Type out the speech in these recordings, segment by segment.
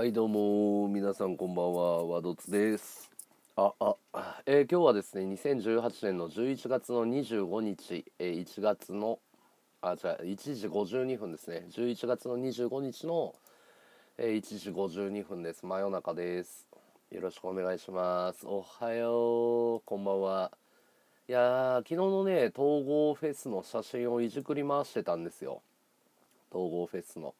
はいどうも皆さんこんばんはワドツですああ、えー、今日はですね2018年の11月の25日、えー、1月のあじゃあ1時52分ですね11月の25日の、えー、1時52分です真夜中ですよろしくお願いしますおはようこんばんはいや昨日のね統合フェスの写真をいじくり回してたんですよ統合フェスの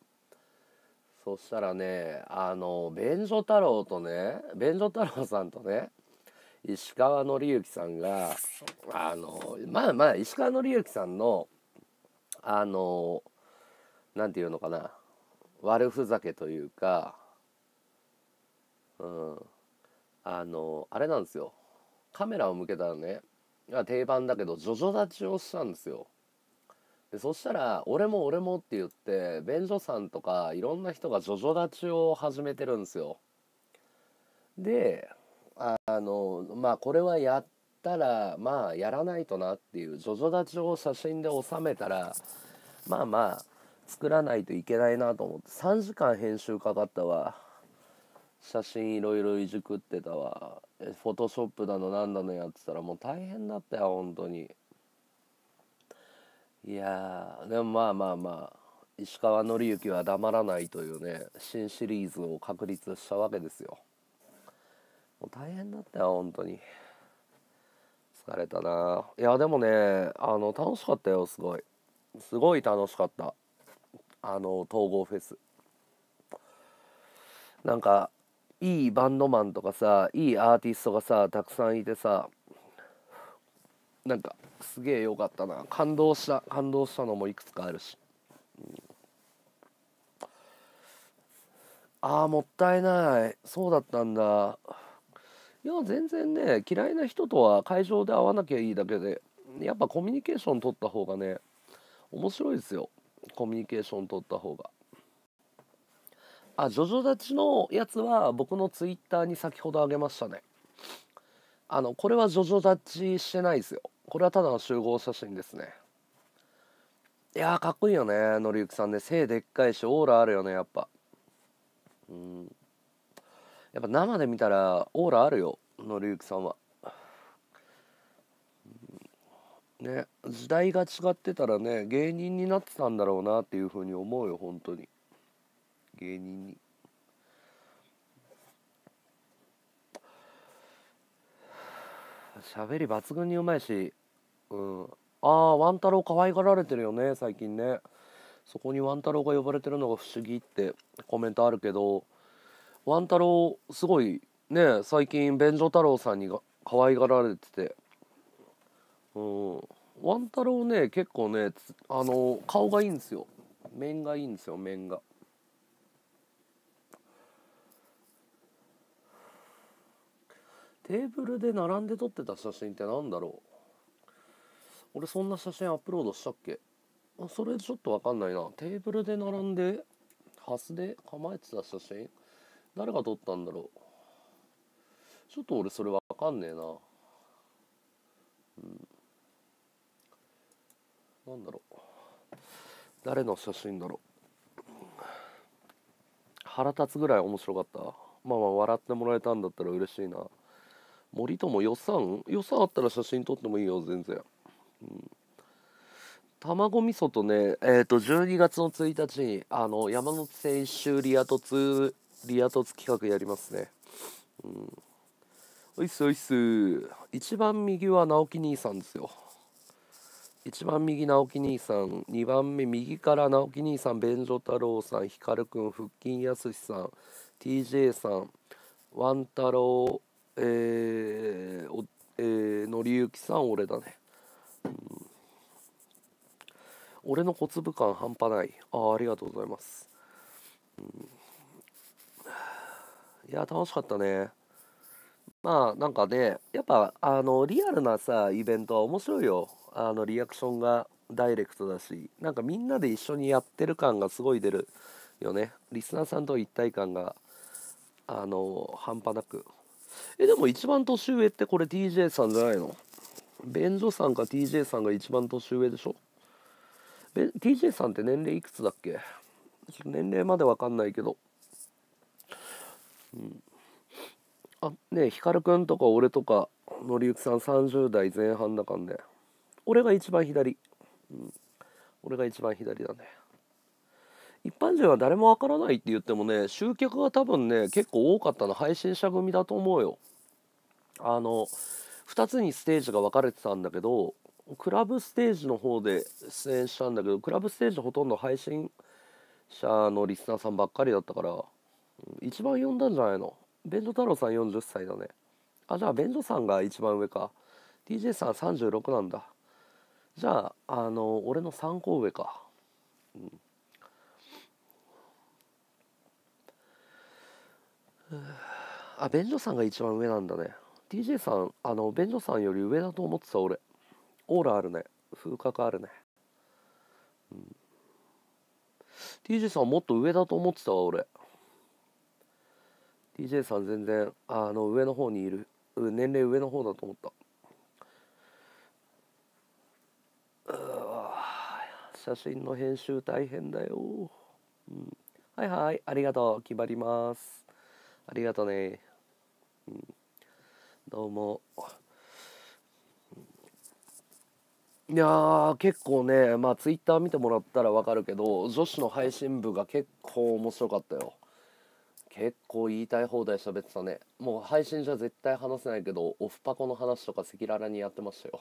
そしたらねあの便所太郎とね便所太郎さんとね石川紀之さんがあのまあまあ石川紀之さんのあの何て言うのかな悪ふざけというかうんあのあれなんですよカメラを向けたらね定番だけどジョジョ立ちをしたんですよ。でそしたら「俺も俺も」って言って便所さんとかいろんな人がジ々立ちを始めてるんですよ。であのまあこれはやったらまあやらないとなっていうジ々立ちを写真で収めたらまあまあ作らないといけないなと思って3時間編集かかったわ写真いろいろいじくってたわフォトショップだのなんだのやってたらもう大変だったよ本当に。いやでもまあまあまあ石川紀之は黙らないというね新シリーズを確立したわけですよもう大変だったよ本当に疲れたないやでもねあの楽しかったよすごいすごい楽しかったあの統合フェスなんかいいバンドマンとかさいいアーティストがさたくさんいてさなんかすげえ良かったな感動した感動したのもいくつかあるし、うん、ああもったいないそうだったんだいや全然ね嫌いな人とは会場で会わなきゃいいだけでやっぱコミュニケーション取った方がね面白いですよコミュニケーション取った方があジョジョ立ちのやつは僕のツイッターに先ほどあげましたねあのこれはジョジョ立ちしてないですよこれはただの集合写真ですねいやかっこいいよね紀之さんね背でっかいしオーラあるよねやっぱうんやっぱ生で見たらオーラあるよ紀之さんはね時代が違ってたらね芸人になってたんだろうなっていうふうに思うよ本当に芸人に喋り抜群にうまいしうんああワン太郎可愛がられてるよね最近ねそこにワン太郎が呼ばれてるのが不思議ってコメントあるけどワン太郎すごいね最近便所太郎さんにが可愛がられててうんワン太郎ね結構ねあの顔がいいんですよ面がいいんですよ面が。テーブルで並んで撮ってた写真って何だろう俺そんな写真アップロードしたっけそれちょっとわかんないなテーブルで並んでハスで構えてた写真誰が撮ったんだろうちょっと俺それわかんねえなうんなんだろう誰の写真だろう腹立つぐらい面白かったまあまあ笑ってもらえたんだったら嬉しいな森友予算予算あったら写真撮ってもいいよ全然うん卵味噌とね、えっ、ー、と、12月の1日に、あの、山手線一周リアトツリアトツ企画やりますね。うん。おいっすおいっす。一番右は直樹兄さんですよ。一番右直樹兄さん、二番目右から直樹兄さん、弁太郎さん、光くん、腹筋やすしさん、TJ さん、ワン太郎、えー、おえー、のりゆきさん、俺だね。俺の小粒感半端ないあありがとうございます、うん、いや楽しかったねまあなんかねやっぱあのリアルなさイベントは面白いよあのリアクションがダイレクトだしなんかみんなで一緒にやってる感がすごい出るよねリスナーさんと一体感があの半端なくえでも一番年上ってこれ DJ さんじゃないの便所さんか TJ さんが一番年上でしょ TJ さんって年齢いくつだっけ年齢までわかんないけど、うん、あねえ光くんとか俺とかのりゆきさん30代前半だかんね俺が一番左、うん、俺が一番左だね一般人は誰もわからないって言ってもね集客が多分ね結構多かったの配信者組だと思うよあの2つにステージが分かれてたんだけどクラブステージの方で出演したんだけどクラブステージほとんど配信者のリスナーさんばっかりだったから一番呼んだんじゃないの弁ジ太郎さん40歳だねあじゃあ弁ジさんが一番上か DJ さん36なんだじゃああの俺の3個上かうんあ、弁所さんが一番上なんだね。DJ さんあのベンジョさんより上だと思ってた俺オーラあるね風格あるね、うん、DJ さんもっと上だと思ってたわ俺 DJ さん全然あの上の方にいる年齢上の方だと思った写真の編集大変だよ、うん、はいはいありがとう決まりますありがとね、うんどうもいや結構ねまあツイッター見てもらったら分かるけど女子の配信部が結構面白かったよ結構言いたい放題喋ってたねもう配信じゃ絶対話せないけどオフパコの話とか赤裸々にやってましたよ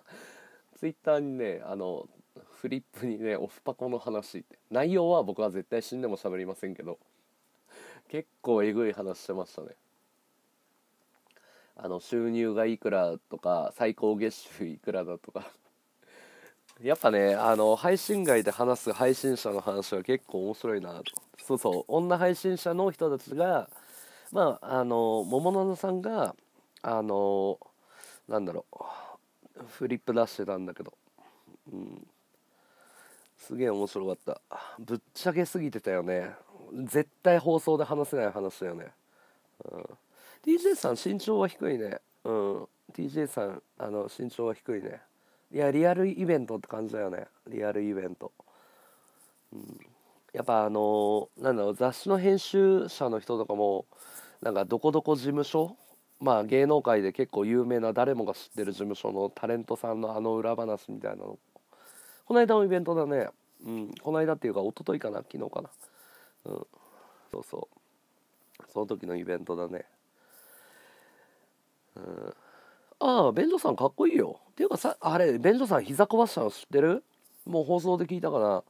ツイッターにねあのフリップにねオフパコの話って内容は僕は絶対死んでも喋りませんけど結構えぐい話してましたねあの収入がいくらとか最高月収いくらだとか やっぱねあの配信外で話す配信者の話は結構面白いなとそうそう女配信者の人たちがまああの桃奈さんがあのなんだろうフリップ出してたんだけど、うん、すげえ面白かったぶっちゃけすぎてたよね絶対放送で話せない話だよねうん DJ さん身長は低いねうん DJ さんあの身長は低いねいやリアルイベントって感じだよねリアルイベント、うん、やっぱあのー、なんだろう雑誌の編集者の人とかもなんかどこどこ事務所まあ芸能界で結構有名な誰もが知ってる事務所のタレントさんのあの裏話みたいなのこの間のイベントだねうんこの間っていうか一昨日かな昨日かなうんそうそうその時のイベントだねうん、ああ便所さんかっこいいよっていうかさあれ便所さん膝壊したの知ってるもう放送で聞いたかな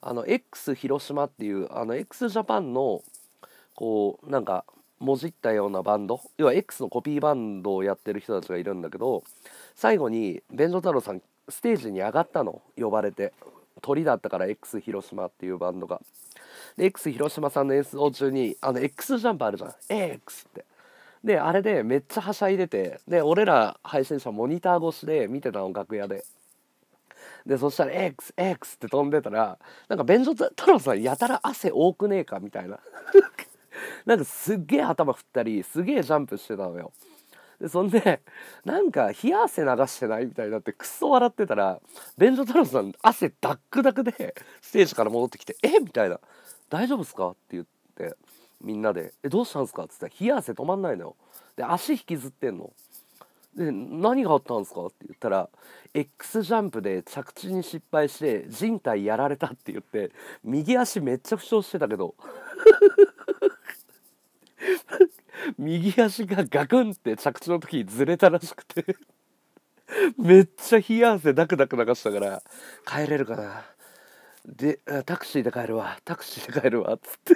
あの X 広島っていうあの X ジャパンのこうなんかもじったようなバンド要は X のコピーバンドをやってる人たちがいるんだけど最後に便所太郎さんステージに上がったの呼ばれて鳥だったから X 広島っていうバンドがで X 広島さんの演奏中にあの X ジャンプあるじゃん X ってであれでめっちゃはしゃいでてで俺ら配信者モニター越しで見てたの楽屋で。でそしたら「X」「X」って飛んでたらなんか便所太郎さんやたら汗多くねえかみたいな なんかすっげえ頭振ったりすげえジャンプしてたのよ。でそんでなんか冷や汗流してないみたいになってくっそ笑ってたら便所太郎さん汗ダックダクでステージから戻ってきて「えみたいな「大丈夫っすか?」って言ってみんなで「えどうしたんですか?」っつったら「冷や汗止まんないのよ」で足引きずってんの。で何があったんですかって言ったら X ジャンプで着地に失敗して人体やられたって言って右足めっちゃ負傷してたけど 右足がガクンって着地の時ずれたらしくてめっちゃ冷や汗ダクダク流したから帰れるかなでタクシーで帰るわタクシーで帰るわっつって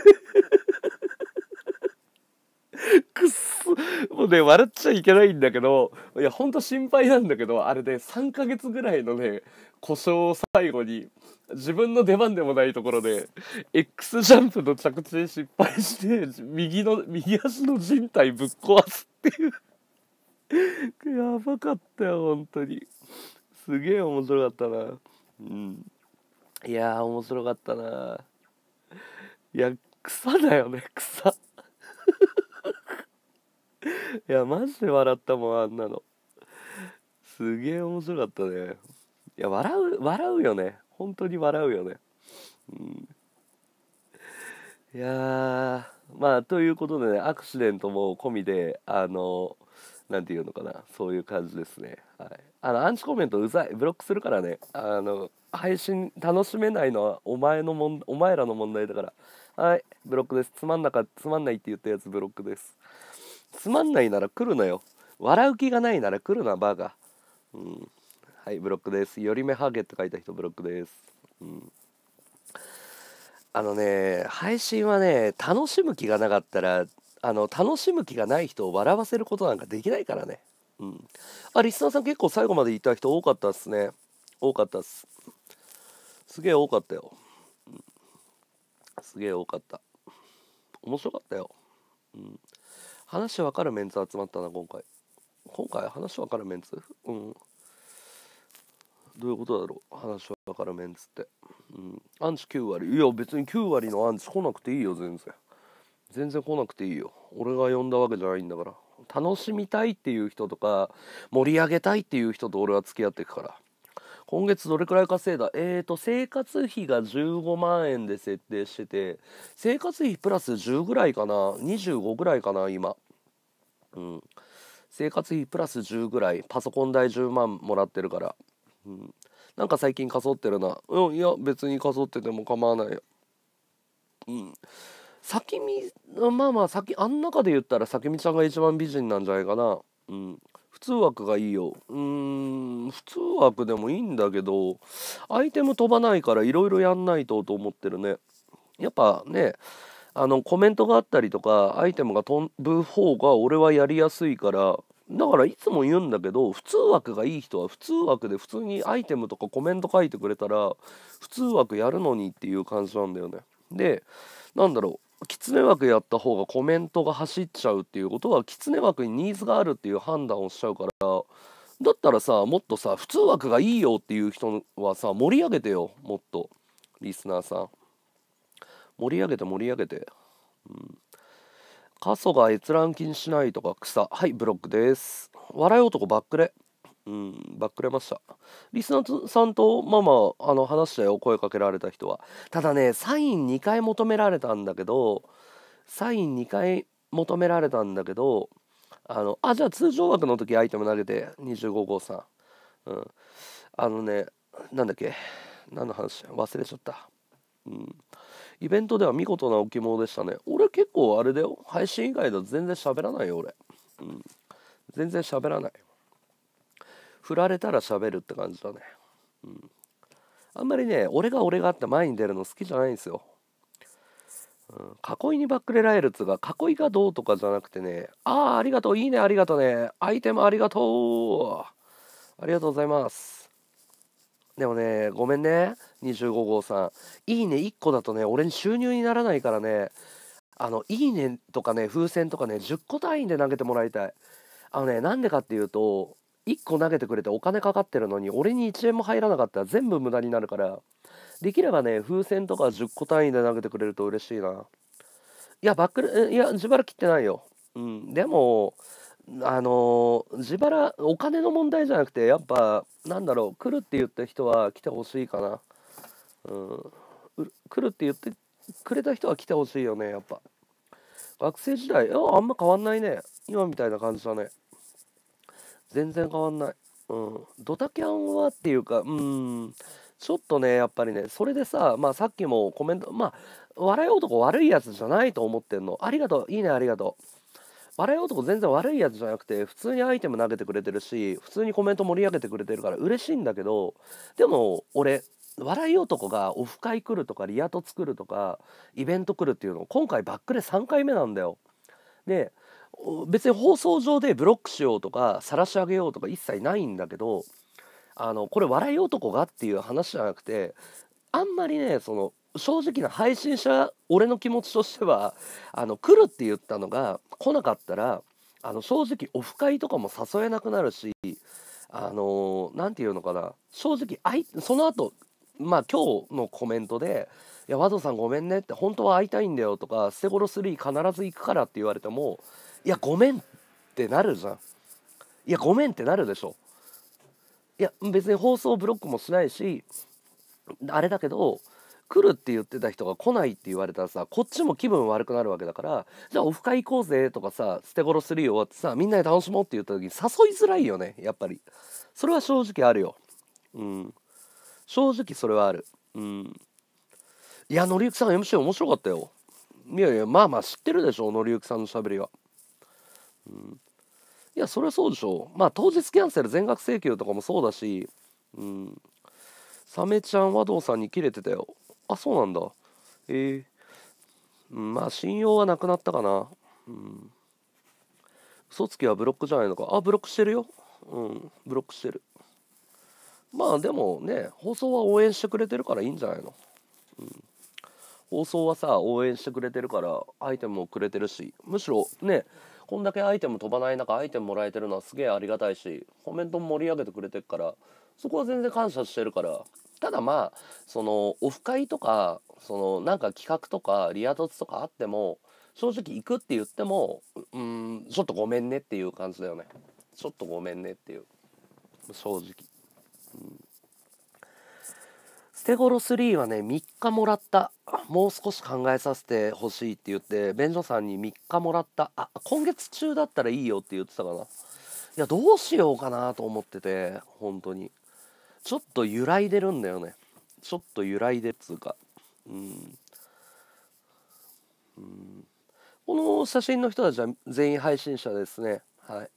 くっそもうね笑っちゃいけないんだけどいやほんと心配なんだけどあれね3ヶ月ぐらいのね故障を最後に自分の出番でもないところで X ジャンプの着地で失敗して右の右足の靭帯ぶっ壊すっていうやばかったよ本当にすげえ面白かったなうんいや面白かったないや草だよね草いやマジで笑ったもんあんなのすげえ面白かったねいや笑う笑うよね本当に笑うよねうんいやまあということでねアクシデントも込みであの何て言うのかなそういう感じですねはいあのアンチコメントうざいブロックするからねあの配信楽しめないのはお前のもんお前らの問題だからはいブロックですつまんなかつまんないって言ったやつブロックですつまんないなら来るなよ笑う気がないなら来るなバーガー、うん、はいブロックです寄り目ハーゲって書いた人ブロックです、うん、あのね配信はね楽しむ気がなかったらあの楽しむ気がない人を笑わせることなんかできないからねうんあリスナーさん結構最後までいた人多かったっすね多かったっすすげえ多かったよ、うん、すげえ多かった面白かったよ、うん話分かるメンツ集まったな今回今回話分かるメンツうんどういうことだろう話分かるメンツってうんアンチ9割いや別に9割のアンチ来なくていいよ全然全然来なくていいよ俺が呼んだわけじゃないんだから楽しみたいっていう人とか盛り上げたいっていう人と俺は付き合っていくから今月どれくらい稼いだえっ、ー、と、生活費が15万円で設定してて、生活費プラス10ぐらいかな、25ぐらいかな、今。うん。生活費プラス10ぐらい、パソコン代10万もらってるから。うん。なんか最近かそってるな。うん、いや、別にかそってても構わないよ。うん。先見、まあまあ、先、あん中で言ったら、さきみちゃんが一番美人なんじゃないかな。うん。普通枠がいいようーん普通枠でもいいんだけどアイテム飛ばないからいろいろやんないとと思ってるねやっぱねあのコメントがあったりとかアイテムが飛ぶ方が俺はやりやすいからだからいつも言うんだけど普通枠がいい人は普通枠で普通にアイテムとかコメント書いてくれたら普通枠やるのにっていう感じなんだよね。でなんだろ狐枠やった方がコメントが走っちゃうっていうことは狐枠にニーズがあるっていう判断をしちゃうからだったらさもっとさ普通枠がいいよっていう人はさ盛り上げてよもっとリスナーさん盛り上げて盛り上げてうん過疎が閲覧禁止しないとか草はいブロックです笑い男バックレうん、ばっくれました。リスナーさんとママ、あの、話したよ、声かけられた人は。ただね、サイン2回求められたんだけど、サイン2回求められたんだけど、あの、あ、じゃあ通常枠の時アイテム投げて、25号さん。うん。あのね、なんだっけ、何の話忘れちゃった。うん。イベントでは見事な置物でしたね。俺結構あれだよ。配信以外だと全然喋らないよ、俺。うん。全然喋らない。振られたら喋るって感じだね。うん。あんまりね、俺が俺がって前に出るの好きじゃないんですよ。うん、囲いにバックレられるっつうか囲いがどうとかじゃなくてねああありがとういいねありがとうねアイテムありがとうありがとうございますでもねごめんね25号さんいいね1個だとね俺に収入にならないからねあのいいねとかね風船とかね10個単位で投げてもらいたいあのねなんでかっていうと1個投げてくれてお金かかってるのに俺に1円も入らなかったら全部無駄になるからできればね風船とか10個単位で投げてくれると嬉しいないやバックルいや自腹切ってないよ、うん、でもあのー、自腹お金の問題じゃなくてやっぱなんだろう来るって言った人は来てほしいかな、うん、来るって言ってくれた人は来てほしいよねやっぱ学生時代あんま変わんないね今みたいな感じだね全然変わんない。うん。ドタキャンはっていうか、うん。ちょっとね、やっぱりね、それでさ、まあさっきもコメント、まあ、笑い男悪いやつじゃないと思ってんの。ありがとう、いいね、ありがとう。笑い男全然悪いやつじゃなくて、普通にアイテム投げてくれてるし、普通にコメント盛り上げてくれてるから嬉しいんだけど、でも、俺、笑い男がオフ会来るとか、リアト作るとか、イベント来るっていうの、今回バックで3回目なんだよ。で、別に放送上でブロックしようとか晒し上げようとか一切ないんだけどあのこれ笑い男がっていう話じゃなくてあんまりねその正直な配信者俺の気持ちとしてはあの来るって言ったのが来なかったらあの正直オフ会とかも誘えなくなるしあの何、て言うのかな正直あいその後まあ今日のコメントで「いや和藤さんごめんね」って「本当は会いたいんだよ」とか「捨て頃3必ず行くから」って言われてもいやごめんってなるじゃんいやごめんってなるでしょいや別に放送ブロックもしないしあれだけど来るって言ってた人が来ないって言われたらさこっちも気分悪くなるわけだからじゃあオフ会行こうぜとかさ捨て頃するよってさみんなで楽しもうって言った時に誘いづらいよねやっぱりそれは正直あるようん正直それはあるうんいやのりゆきさん MC 面白かったよいやいやまあまあ知ってるでしょのりゆきさんのしゃべりはいやそれはそうでしょうまあ当日キャンセル全額請求とかもそうだし、うん、サメちゃん和道さんにキレてたよあそうなんだええー、まあ信用はなくなったかなうん嘘つきはブロックじゃないのかあブロックしてるようんブロックしてるまあでもね放送は応援してくれてるからいいんじゃないの、うん、放送はさ応援してくれてるからアイテムもくれてるしむしろねこんだけアイテム飛ばない中アイテムもらえてるのはすげえありがたいしコメントも盛り上げてくれてるからそこは全然感謝してるからただまあそのオフ会とかそのなんか企画とかリア凸とかあっても正直行くって言ってもうんちょっとごめんねっていう感じだよねちょっとごめんねっていう正直、うん、手頃3はね3日もらったもう少し考えさせてほしいって言って便所さんに3日もらったあ今月中だったらいいよって言ってたかないやどうしようかなと思ってて本当にちょっと揺らいでるんだよねちょっと揺らいでっつうかうんうんこの写真の人たちは全員配信者ですねはい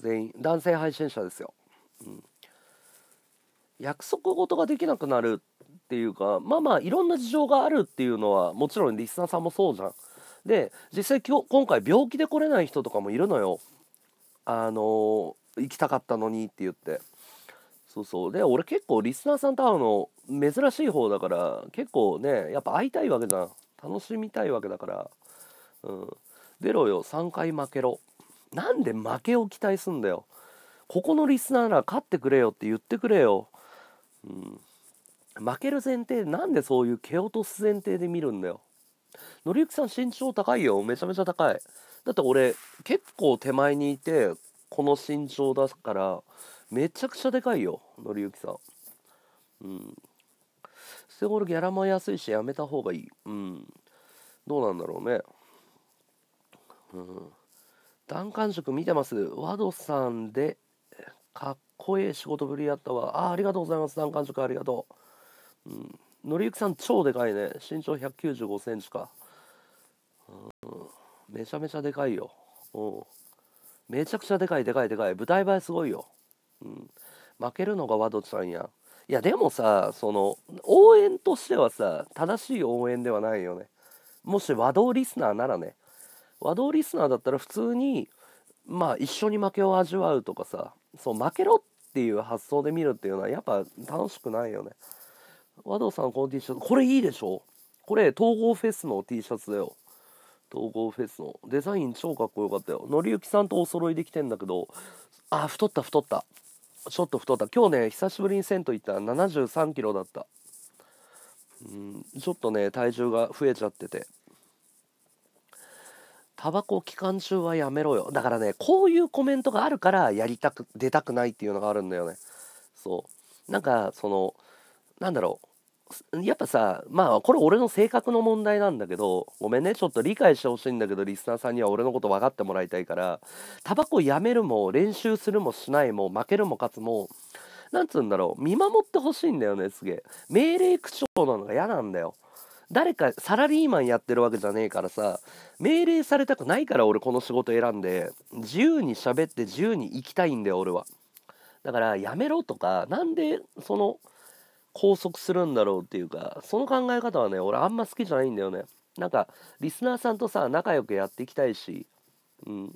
全員男性配信者ですよ、うん約束事ができなくなるっていうかまあまあいろんな事情があるっていうのはもちろんリスナーさんもそうじゃん。で実際今日今回病気で来れない人とかもいるのよ。あのー、行きたかったのにって言って。そうそうで俺結構リスナーさんと会うの珍しい方だから結構ねやっぱ会いたいわけじゃん楽しみたいわけだからうん出ろよ3回負けろなんで負けを期待すんだよここのリスナーなら勝ってくれよって言ってくれようん、負ける前提なんでそういう蹴落とす前提で見るんだよのりゆきさん身長高いよめちゃめちゃ高いだって俺結構手前にいてこの身長だからめちゃくちゃでかいよのりゆきさんうんステゴルギャラも安いしやめた方がいいうんどうなんだろうねうん。弾丸色見てます。ワドさんで、かっこう仕事ぶりやったわあありがとうございます難関塾ありがとう、うん、のりゆきさん超でかいね身長1 9 5センチか、うん、めちゃめちゃでかいよ、うん、めちゃくちゃでかいでかいでかい舞台映えすごいよ、うん、負けるのがワドちゃんやいやでもさその応援としてはさ正しい応援ではないよねもし和道リスナーならね和道リスナーだったら普通にまあ一緒に負けを味わうとかさそう負けろっていう発想で見るっていうのはやっぱ楽しくないよね和道さんこの T シャツこれいいでしょこれ統合フェスの T シャツだよ統合フェスのデザイン超かっこよかったよのりゆきさんとお揃いできてんだけどあ太った太ったちょっと太った今日ね久しぶりに銭湯行ったら7 3キロだったうんちょっとね体重が増えちゃっててタバコ期間中はやめろよだからねこういうコメントがあるからやりたく出たくないっていうのがあるんだよねそうなんかそのなんだろうやっぱさまあこれ俺の性格の問題なんだけどごめんねちょっと理解してほしいんだけどリスナーさんには俺のこと分かってもらいたいからタバコやめるも練習するもしないも負けるも勝つもなんつうんだろう見守ってほしいんだよねすげえ命令口調なのが嫌なんだよ誰かサラリーマンやってるわけじゃねえからさ命令されたくないから俺この仕事選んで自由に喋って自由に行きたいんだよ俺はだからやめろとかなんでその拘束するんだろうっていうかその考え方はね俺あんま好きじゃないんだよねなんかリスナーさんとさ仲良くやっていきたいし、うん、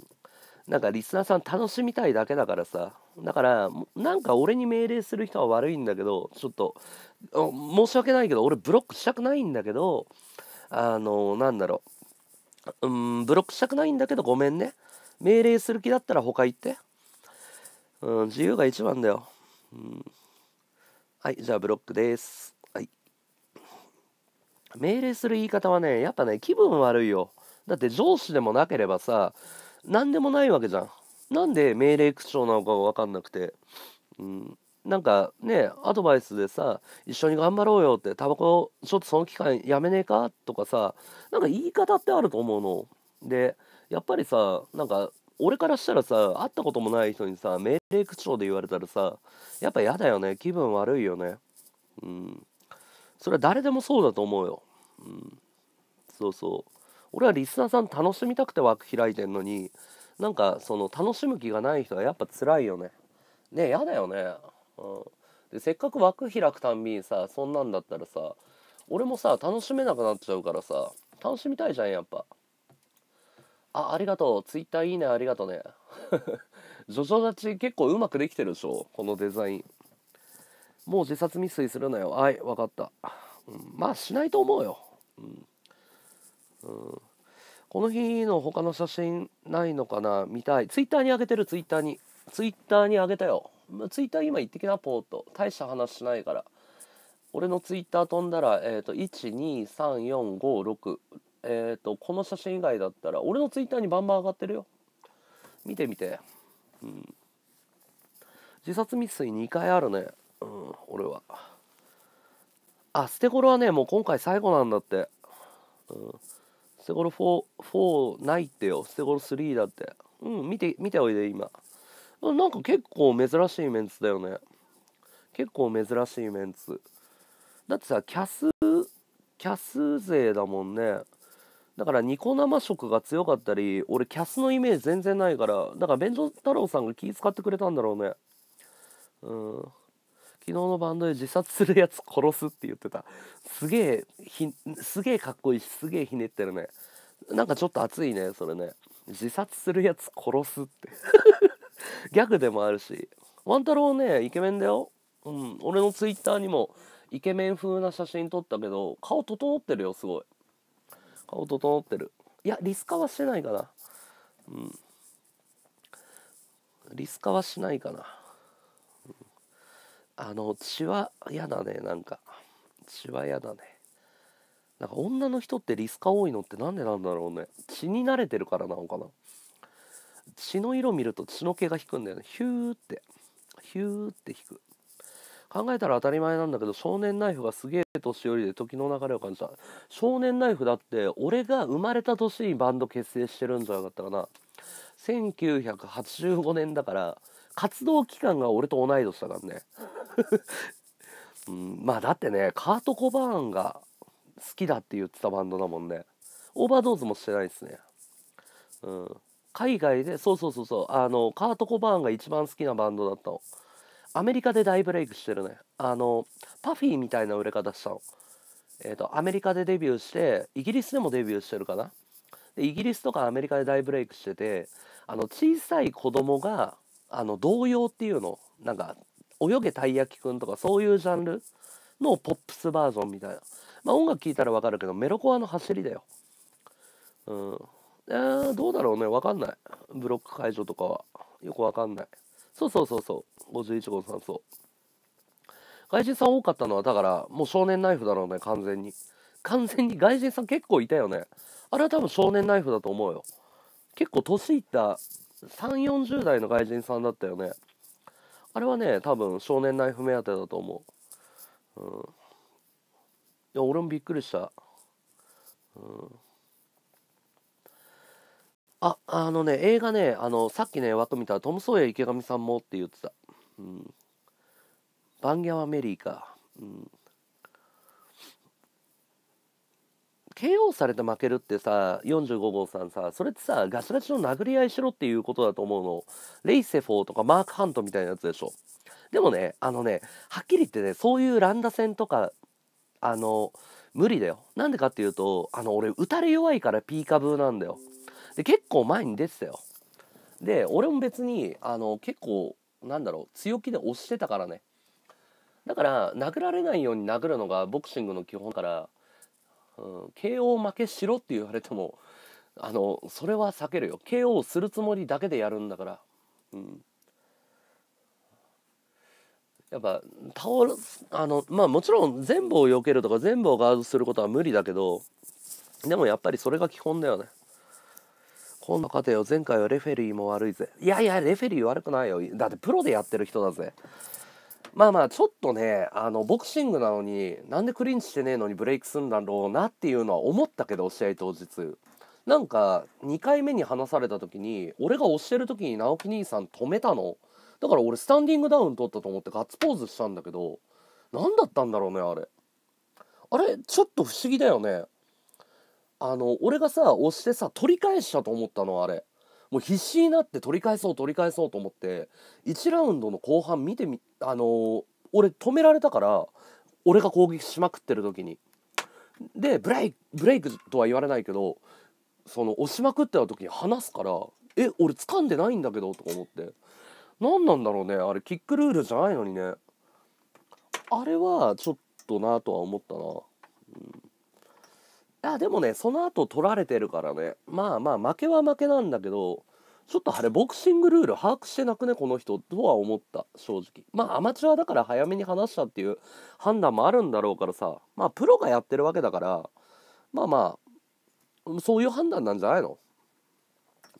なんかリスナーさん楽しみたいだけだからさだからなんか俺に命令する人は悪いんだけどちょっと申し訳ないけど俺ブロックしたくないんだけどあのなんだろううんブロックしたくないんだけどごめんね命令する気だったら他行ってうん自由が一番だよ、うん、はいじゃあブロックですはい命令する言い方はねやっぱね気分悪いよだって上司でもなければさ何でもないわけじゃん。なんで命令口調なのかが分かんなくて。うん、なんかねアドバイスでさ一緒に頑張ろうよってタバコちょっとその期間やめねえかとかさなんか言い方ってあると思うの。でやっぱりさなんか俺からしたらさ会ったこともない人にさ命令口調で言われたらさやっぱ嫌だよね気分悪いよね。うんそれは誰でもそうだと思うよ。うんそうそう。俺はリスナーさん楽しみたくて枠開いてんのになんかその楽しむ気がない人はやっぱ辛いよねねえやだよね、うん、でせっかく枠開くたんびにさそんなんだったらさ俺もさ楽しめなくなっちゃうからさ楽しみたいじゃんやっぱあありがとうツイッターいいねありがとうね ジョジョ立ち結構うまくできてるでしょこのデザインもう自殺未遂するなよはい分かった、うん、まあしないと思うよ、うんうん、この日の他の写真ないのかな見たいツイッターにあげてるツイッターにツイッターにあげたよツイッター今行ってきなポート大した話しないから俺のツイッター飛んだら、えーと、と123456えっ、ー、とこの写真以外だったら俺のツイッターにバンバン上がってるよ見てみて、うん、自殺未遂2回あるね、うん、俺はあ捨て頃はねもう今回最後なんだって、うんステゴロ 4, 4ないってよ、ステゴロ3だって。うん、見て、見ておいで、今。なんか結構珍しいメンツだよね。結構珍しいメンツ。だってさ、キャス、キャス勢だもんね。だからニコ生色が強かったり、俺キャスのイメージ全然ないから、だから弁当太郎さんが気遣ってくれたんだろうね。うん。昨日のバンドで自殺するやつ殺すって言ってたすげえすげえかっこいいしすげえひねってるねなんかちょっと熱いねそれね自殺するやつ殺すって ギャグでもあるしワン太郎ねイケメンだようん俺のツイッターにもイケメン風な写真撮ったけど顔整ってるよすごい顔整ってるいやリス化はしてないかなうんリス化はしないかなあの血は嫌だねなんか血は嫌だねなんか女の人ってリスカ多いのってなんでなんだろうね血に慣れてるからなのかな血の色見ると血の毛が引くんだよねヒューってヒューって引く考えたら当たり前なんだけど少年ナイフがすげえ年寄りで時の流れを感じた少年ナイフだって俺が生まれた年にバンド結成してるんじゃなかったかな1985年だから活動期間が俺と同い年だからね、うん、まあだってねカート・コバーンが好きだって言ってたバンドだもんねオーバードーズもしてないですねうん海外でそうそうそうそうあのカート・コバーンが一番好きなバンドだったのアメリカで大ブレイクしてるねあのパフィーみたいな売れ方したのえっ、ー、とアメリカでデビューしてイギリスでもデビューしてるかなでイギリスとかアメリカで大ブレイクしててあの小さい子供があの童謡っていうのなんか「泳げたい焼きくん」とかそういうジャンルのポップスバージョンみたいなまあ音楽聴いたらわかるけどメロコアの走りだようんえー、どうだろうねわかんないブロック解除とかはよくわかんないそうそうそうそう51号さんそう外人さん多かったのはだからもう少年ナイフだろうね完全に完全に外人さん結構いたよねあれは多分少年ナイフだと思うよ結構年いった3 4 0代の外人さんだったよねあれはね多分少年ナイフ目当てだと思ううんいや俺もびっくりしたうんああのね映画ねあのさっきね枠見たらトム・ソーヤ池上さんもって言ってた、うん、バンギャはメリーかうん KO されて負けるってさ45号さんさそれってさガチガチの殴り合いしろっていうことだと思うのレイセフォーとかマーク・ハントみたいなやつでしょでもねあのねはっきり言ってねそういう乱打戦とかあの無理だよなんでかっていうとあの俺打たれ弱いからピーカブーなんだよで結構前に出てたよで俺も別にあの結構なんだろう強気で押してたからねだから殴られないように殴るのがボクシングの基本から KO 負けしろって言われてもあのそれは避けるよ KO するつもりだけでやるんだから、うん、やっぱ倒るあのまあもちろん全部を避けるとか全部をガードすることは無理だけどでもやっぱりそれが基本だよね今度勝てよ前回はレフェリーも悪いぜいやいやレフェリー悪くないよだってプロでやってる人だぜまあまあちょっとねあのボクシングなのになんでクリンチしてねえのにブレイクすんだろうなっていうのは思ったけど試合当日なんか2回目に話された時に俺が押してる時に直樹兄さん止めたのだから俺スタンディングダウン取ったと思ってガッツポーズしたんだけど何だったんだろうねあれあれちょっと不思議だよねあの俺がさ押してさ取り返したと思ったのあれもう必死になって取り返そう取り返そうと思って1ラウンドの後半見てみあのー、俺止められたから俺が攻撃しまくってる時にでブレイクブレイクとは言われないけどその押しまくってた時に離すからえ俺掴んでないんだけどとか思って何なんだろうねあれキックルールじゃないのにねあれはちょっとなとは思ったな。やでもねその後取られてるからねまあまあ負けは負けなんだけどちょっとあれボクシングルール把握してなくねこの人とは思った正直まあアマチュアだから早めに話したっていう判断もあるんだろうからさまあプロがやってるわけだからまあまあそういう判断なんじゃないの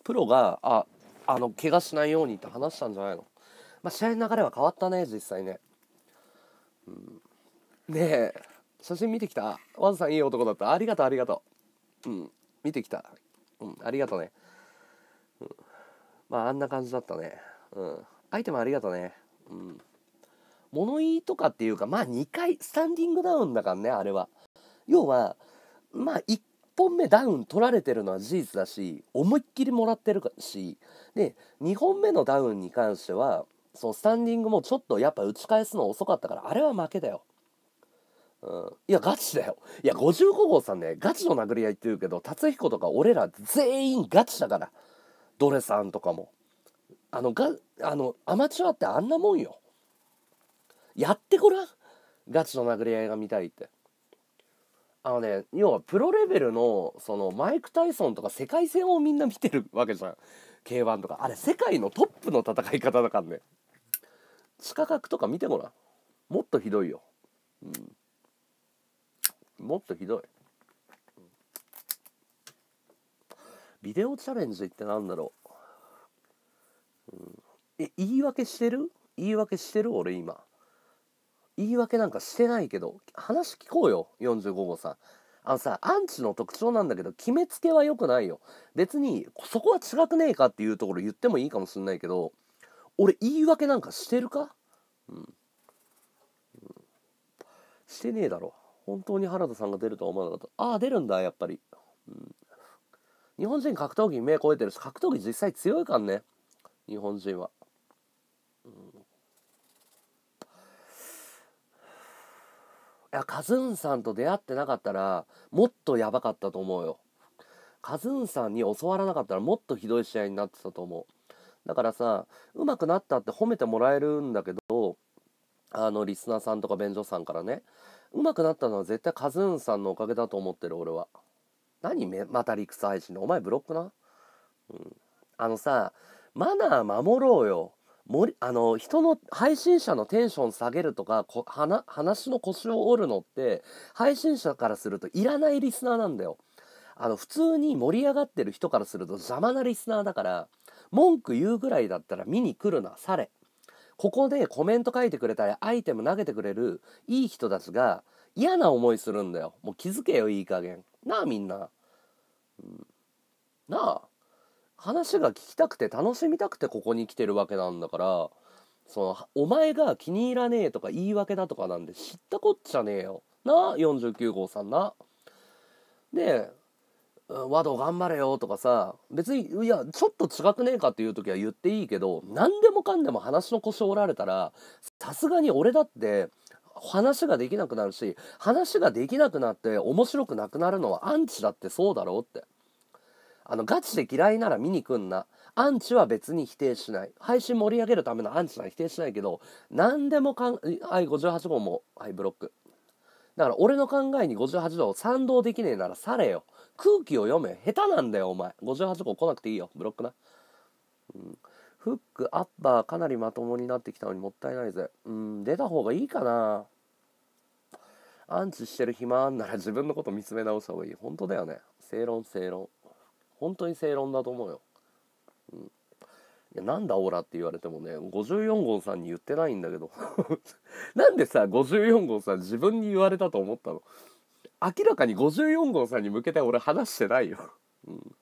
プロがああの怪我しないようにって話したんじゃないのまあ試合の流れは変わったね実際ね、うん、ねえ写真見てきたわずさんいい男だったありがとうありがとううん見てきたうんありがとうね、うん、まああんな感じだったねうんアイテムありがとうねうん物言いとかっていうかまあ2回スタンディングダウンだからねあれは要はまあ1本目ダウン取られてるのは事実だし思いっきりもらってるしで2本目のダウンに関してはそのスタンディングもちょっとやっぱ打ち返すの遅かったからあれは負けだようん、いやガチだよいや55号さんねガチの殴り合いって言うけど達彦とか俺ら全員ガチだからドレさんとかもあのがあのアマチュアってあんなもんよやってごらんガチの殴り合いが見たいってあのね要はプロレベルのそのマイク・タイソンとか世界戦をみんな見てるわけじゃん k 1とかあれ世界のトップの戦い方だからね地下格とか見てごらんもっとひどいようんもっとひどいビデオチャレンジってなんだろう、うん、え言い訳してる言い訳してる俺今言い訳なんかしてないけど話聞こうよ45号さんあのさアンチの特徴なんだけど決めつけは良くないよ別にそこは違くねえかっていうところ言ってもいいかもしんないけど俺言い訳なんかしてるかうん、うん、してねえだろ本当に原田さんが出るとは思わなかったああ出るんだやっぱり、うん、日本人格闘技目超えてるし格闘技実際強いからね日本人は、うん、いやカズンさんと出会ってなかったらもっとやばかったと思うよカズンさんに教わらなかったらもっとひどい試合になってたと思うだからさうまくなったって褒めてもらえるんだけどあのリスナーさんとか便所さんからね上手くなったのは絶対カズーンさんのおかげだと思ってる俺は何めまた理屈配信のお前ブロックな、うん、あのさマナー守ろうよもあの人の配信者のテンション下げるとかこな話の腰を折るのって配信者からするといらないリスナーなんだよあの普通に盛り上がってる人からすると邪魔なリスナーだから文句言うぐらいだったら見に来るなされここでコメント書いてくれたりアイテム投げてくれるいい人たちが嫌な思いするんだよもう気づけよいい加減なあみんな、うん、なあ話が聞きたくて楽しみたくてここに来てるわけなんだからそのお前が気に入らねえとか言い訳だとかなんで知ったこっちゃねえよなあ49号さんなでワード頑張れよとかさ別にいやちょっと違くねえかっていう時は言っていいけど何でもかんでも話の腰折られたらさすがに俺だって話ができなくなるし話ができなくなって面白くなくなるのはアンチだってそうだろうってあのガチで嫌いなら見に来んなアンチは別に否定しない配信盛り上げるためのアンチは否定しないけど何でもかんはい58号もはいブロックだから俺の考えに58度を賛同できねえならされよ。空気を読め。下手なんだよ、お前。58号来なくていいよ、ブロックな。うん。フック、アッパー、かなりまともになってきたのにもったいないぜ。うん、出た方がいいかな。アンチしてる暇あんなら 自分のこと見つめ直した方がいい。本当だよね。正論、正論。本当に正論だと思うよ。うん。いやなんだオーラって言われてもね54号さんに言ってないんだけど なんでさ54号さん自分に言われたと思ったの明らかに54号さんに向けて俺話してないよ、うん、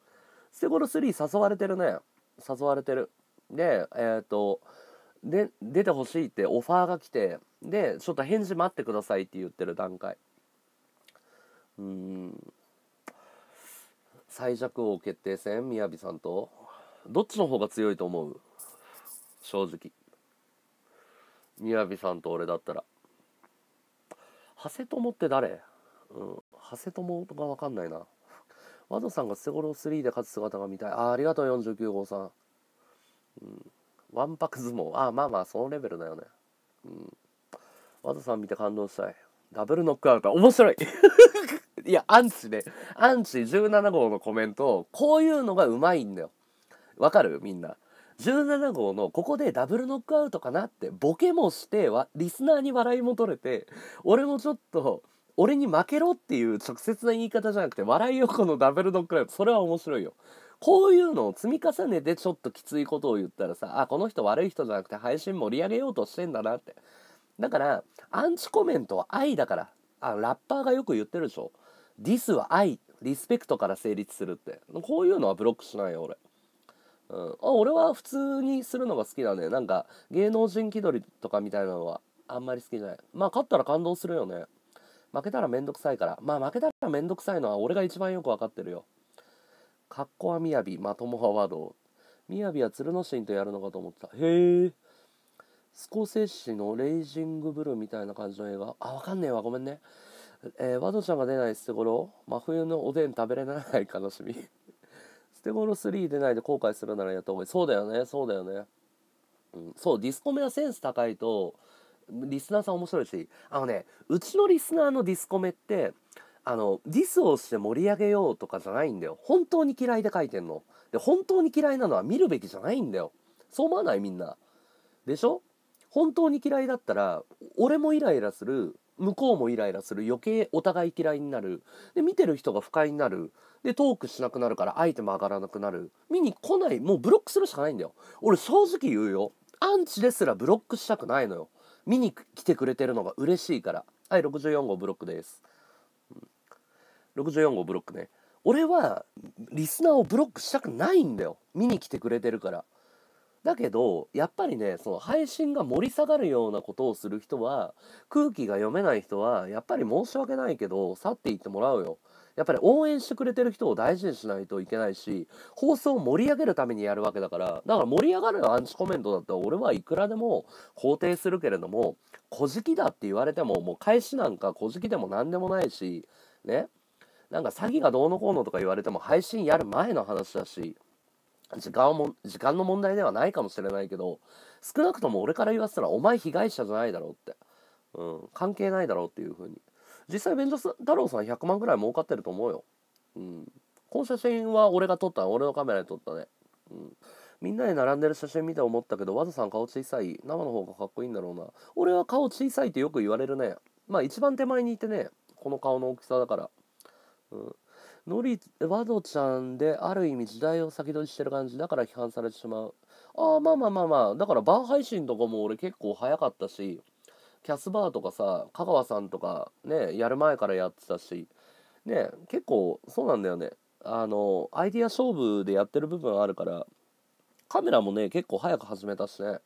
ステゴロ3誘われてるね誘われてるでえっ、ー、とで出てほしいってオファーが来てでちょっと返事待ってくださいって言ってる段階うん最弱王決定戦みやびさんとどっちの方が強いと思う正直みやびさんと俺だったら長谷友って誰うん長谷友が分かんないな和ドさんがセゴロ3で勝つ姿が見たいああありがとう49号さんうんわんぱく相撲ああまあまあそのレベルだよねうん和ドさん見て感動したいダブルノックアウト面白い いやアンチねアンチ17号のコメントこういうのがうまいんだよわかるみんな。17号のここでダブルノックアウトかなってボケもしてはリスナーに笑いも取れて俺もちょっと俺に負けろっていう直接な言い方じゃなくて笑いよこのダブルノックアウトそれは面白いよこういうのを積み重ねてちょっときついことを言ったらさあこの人悪い人じゃなくて配信盛り上げようとしてんだなってだからアンチコメントは愛だからあラッパーがよく言ってるでしょディスは愛リスペクトから成立するってこういうのはブロックしないよ俺うん、あ俺は普通にするのが好きだねなんか芸能人気取りとかみたいなのはあんまり好きじゃないまあ勝ったら感動するよね負けたらめんどくさいからまあ負けたらめんどくさいのは俺が一番よく分かってるよかっこはみやびまともは和ドみやびは鶴の神とやるのかと思ったへえスコセッシのレイジングブルーみたいな感じの映画あわかんねえわごめんねえー、和道ちゃんが出ない捨て頃真冬のおでん食べれない悲しみテゴロ3出ないで後悔するならやった方がいいそうだよねそうだよね、うん、そうディスコメはセンス高いとリスナーさん面白いしあのねうちのリスナーのディスコメってあのディスをして盛り上げようとかじゃないんだよ本当に嫌いで書いてんので本当に嫌いなのは見るべきじゃないんだよそう思わないみんなでしょ本当に嫌いだったら俺もイライラする向こうもイライラする余計お互い嫌いになるで見てる人が不快になるでトークしなくなるから相手も上がらなくなる見に来ないもうブロックするしかないんだよ俺正直言うよアンチですらブロックしたくないのよ見に来てくれてるのが嬉しいからはい64号ブロックです、うん、64号ブロックね俺はリスナーをブロックしたくないんだよ見に来てくれてるからだけどやっぱりねその配信が盛り下がるようなことをする人は空気が読めない人はやっぱり申し訳ないけど去っていってもらうよ。やっぱり応援してくれてる人を大事にしないといけないし放送を盛り上げるためにやるわけだからだから盛り上がるアンチコメントだったら俺はいくらでも肯定するけれども「こじきだ」って言われてももう返しなんかこじきでも何でもないしねなんか詐欺がどうのこうのとか言われても配信やる前の話だし時間も、時間の問題ではないかもしれないけど、少なくとも俺から言わせたら、お前被害者じゃないだろうって。うん、関係ないだろうっていうふうに。実際、ベン太郎さん100万ぐらい儲かってると思うよ。うん。この写真は俺が撮った俺のカメラで撮ったね。うん。みんなで並んでる写真見て思ったけど、わざさん顔小さい。生の方がかっこいいんだろうな。俺は顔小さいってよく言われるね。まあ一番手前にいてね、この顔の大きさだから。うん。のりワドちゃんである意味時代を先取りしてる感じだから批判されてしまうああまあまあまあまあだからバー配信とかも俺結構早かったしキャスバーとかさ香川さんとかねやる前からやってたしね結構そうなんだよねあのアイディア勝負でやってる部分あるからカメラもね結構早く始めたしね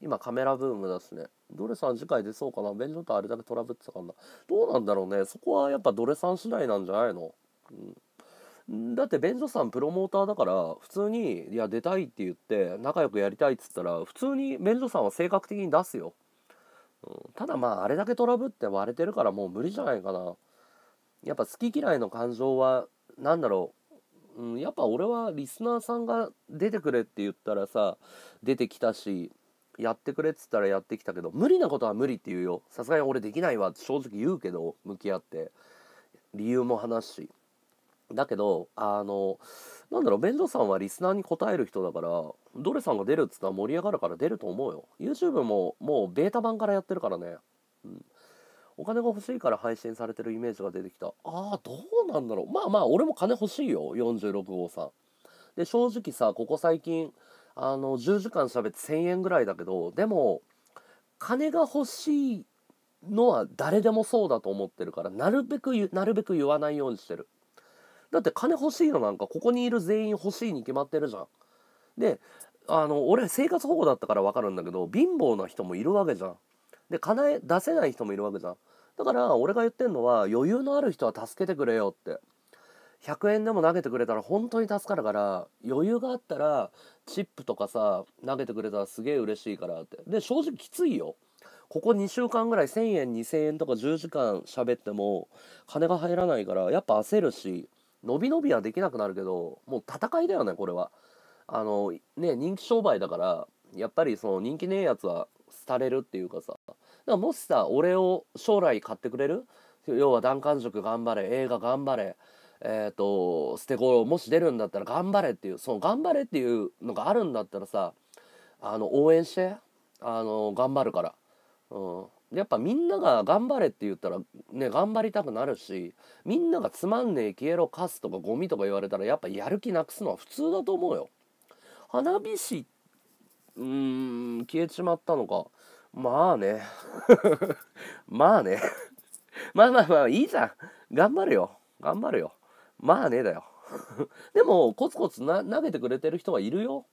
今カメラブームだしねドレさん次回出そうかな弁当とあれだけトラブってたかなどうなんだろうねそこはやっぱドレさん次第なんじゃないのうん、だって便所さんプロモーターだから普通に「いや出たい」って言って仲良くやりたいっつったら普通に便所さんは性格的に出すよ、うん、ただまああれだけトラブって割れてるからもう無理じゃないかなやっぱ好き嫌いの感情は何だろううん、やっぱ俺はリスナーさんが出てくれって言ったらさ出てきたしやってくれっつったらやってきたけど無理なことは無理って言うよさすがに俺できないわって正直言うけど向き合って理由も話しだけどあのなんだろう弁当さんはリスナーに答える人だからドレさんが出るっつったら盛り上がるから出ると思うよ YouTube ももうベータ版からやってるからね、うん、お金が欲しいから配信されてるイメージが出てきたああどうなんだろうまあまあ俺も金欲しいよ46号さんで正直さここ最近あの10時間喋って1,000円ぐらいだけどでも金が欲しいのは誰でもそうだと思ってるからなるべくなるべく言わないようにしてるだって金欲しいのなんかここにいる全員欲しいに決まってるじゃん。であの俺生活保護だったから分かるんだけど貧乏な人もいるわけじゃん。で金出せない人もいるわけじゃん。だから俺が言ってんのは余裕のある人は助けてくれよって。100円でも投げてくれたら本当に助かるから余裕があったらチップとかさ投げてくれたらすげえ嬉しいからってで正直きついよここ2週間ぐらい1,000円2,000円とか10時間喋っても金が入らないからやっぱ焦るし伸び伸びはできなくなるけどもう戦いだよねこれはあのね人気商売だからやっぱりその人気ねえやつは廃れるっていうかさだからもしさ俺を将来買ってくれる要は男丸塾頑張れ映画頑張れえっ、ー、と捨て頃もし出るんだったら頑張れっていうその頑張れっていうのがあるんだったらさあの応援してあの頑張るからうんやっぱみんなが頑張れって言ったらね頑張りたくなるしみんながつまんねえ消えろカスとかゴミとか言われたらやっぱやる気なくすのは普通だと思うよ花火師うーん消えちまったのかまあね まあね まあまあまあいいじゃん頑張るよ頑張るよまあねだよ でもコツコツ投げてくれてる人はいるよ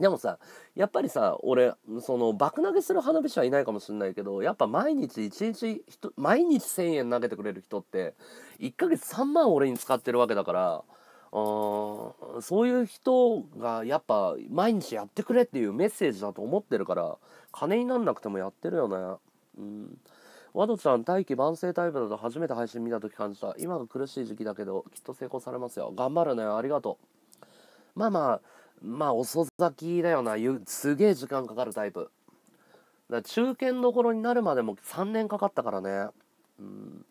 でもさやっぱりさ俺その爆投げする花火師はいないかもしんないけどやっぱ毎日1日毎日1,000円投げてくれる人って1ヶ月3万俺に使ってるわけだからあそういう人がやっぱ毎日やってくれっていうメッセージだと思ってるから金になんなくてもやってるよね。うんワドちゃん、大器晩成タイプだと初めて配信見た時感じた。今が苦しい時期だけど、きっと成功されますよ。頑張るね。ありがとう。まあまあ、まあ遅咲きだよなすげえ時間かかるタイプだ中堅どころになるまでも3年かかったからねうん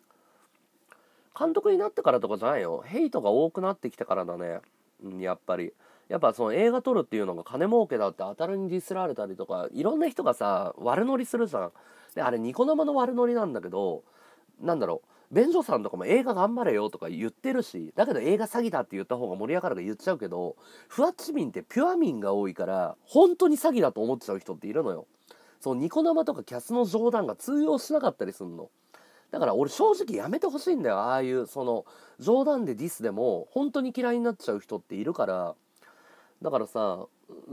監督になってからとかじゃないよヘイトが多くなってきてからだね、うん、やっぱりやっぱその映画撮るっていうのが金儲けだって当たるにディスられたりとかいろんな人がさ悪乗りするじゃんであれニコ生の悪乗りなんだけどなんだろう便所さんとかも映画頑張れよとか言ってるしだけど映画詐欺だって言った方が盛り上がるか言っちゃうけどふわっち民ってピュア民が多いから本当に詐欺だと思っちゃう人っているのよそうニコ生とかキャスの冗談が通用しなかったりすんのだから俺正直やめてほしいんだよああいうその冗談でディスでも本当に嫌いになっちゃう人っているからだからさ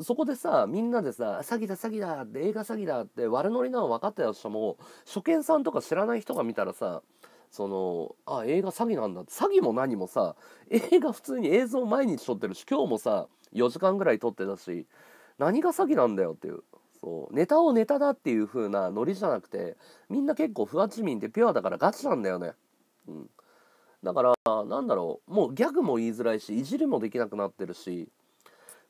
そこでさみんなでさ「詐欺だ詐欺だ」って映画詐欺だって悪ノリなの分かったとしても初見さんとか知らない人が見たらさそのあ映画詐欺なんだ詐欺も何もさ映画普通に映像毎日撮ってるし今日もさ4時間ぐらい撮ってたし何が詐欺なんだよっていうそうネタをネタだっていう風なノリじゃなくてみんな結構不発民ってピュアだからガチなんだよね。うん、だからなんだろうもうギャグも言いづらいしいじりもできなくなってるし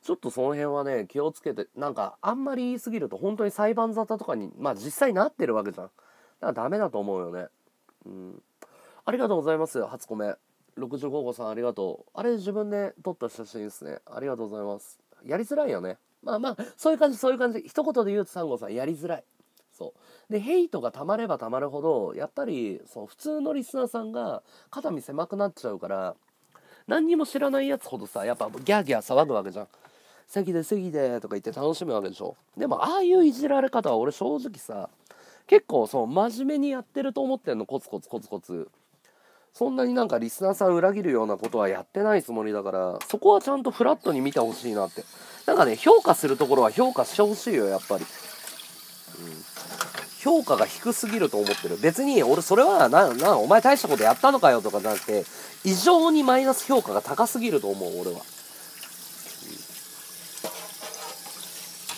ちょっとその辺はね気をつけてなんかあんまり言い過ぎると本当に裁判沙汰とかにまあ実際なってるわけじゃんだからダメだと思うよねうんありがとうございます。初コメ。65号さんありがとう。あれ自分で撮った写真ですね。ありがとうございます。やりづらいよね。まあまあ、そういう感じ、そういう感じ。一言で言うと3号さん、やりづらい。そう。で、ヘイトがたまればたまるほど、やっぱり、そう、普通のリスナーさんが肩身狭くなっちゃうから、何にも知らないやつほどさ、やっぱギャーギャー騒ぐわけじゃん。席で席でとか言って楽しむわけでしょ。でも、ああいういじられ方は俺正直さ、結構そう、真面目にやってると思ってんの、コツコツコツコツ。そんなになんかリスナーさん裏切るようなことはやってないつもりだから、そこはちゃんとフラットに見てほしいなって。なんかね、評価するところは評価してほしいよ、やっぱり。うん。評価が低すぎると思ってる。別に、俺、それは、な、な、お前大したことやったのかよとかじゃなくて、異常にマイナス評価が高すぎると思う、俺は。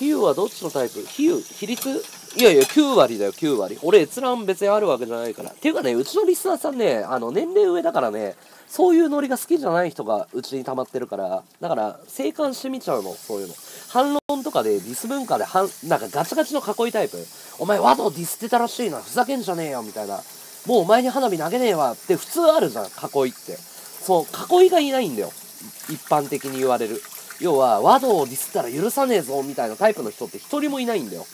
比喩はどっちのタイプ比喩比率いやいや、9割だよ、9割。俺、閲覧別にあるわけじゃないから。ていうかね、うちのリスナーさんね、あの、年齢上だからね、そういうノリが好きじゃない人がうちに溜まってるから、だから、静観してみちゃうの、そういうの。反論とかで、ディス文化で、なんかガチガチの囲いタイプ。お前、ワドディスってたらしいな、ふざけんじゃねえよ、みたいな。もうお前に花火投げねえわ、って普通あるじゃん、囲いって。そう、囲いがいないんだよ。一般的に言われる。要は和道をディスったら許さねえぞみたいなタイプの人って一人もいないんだよ。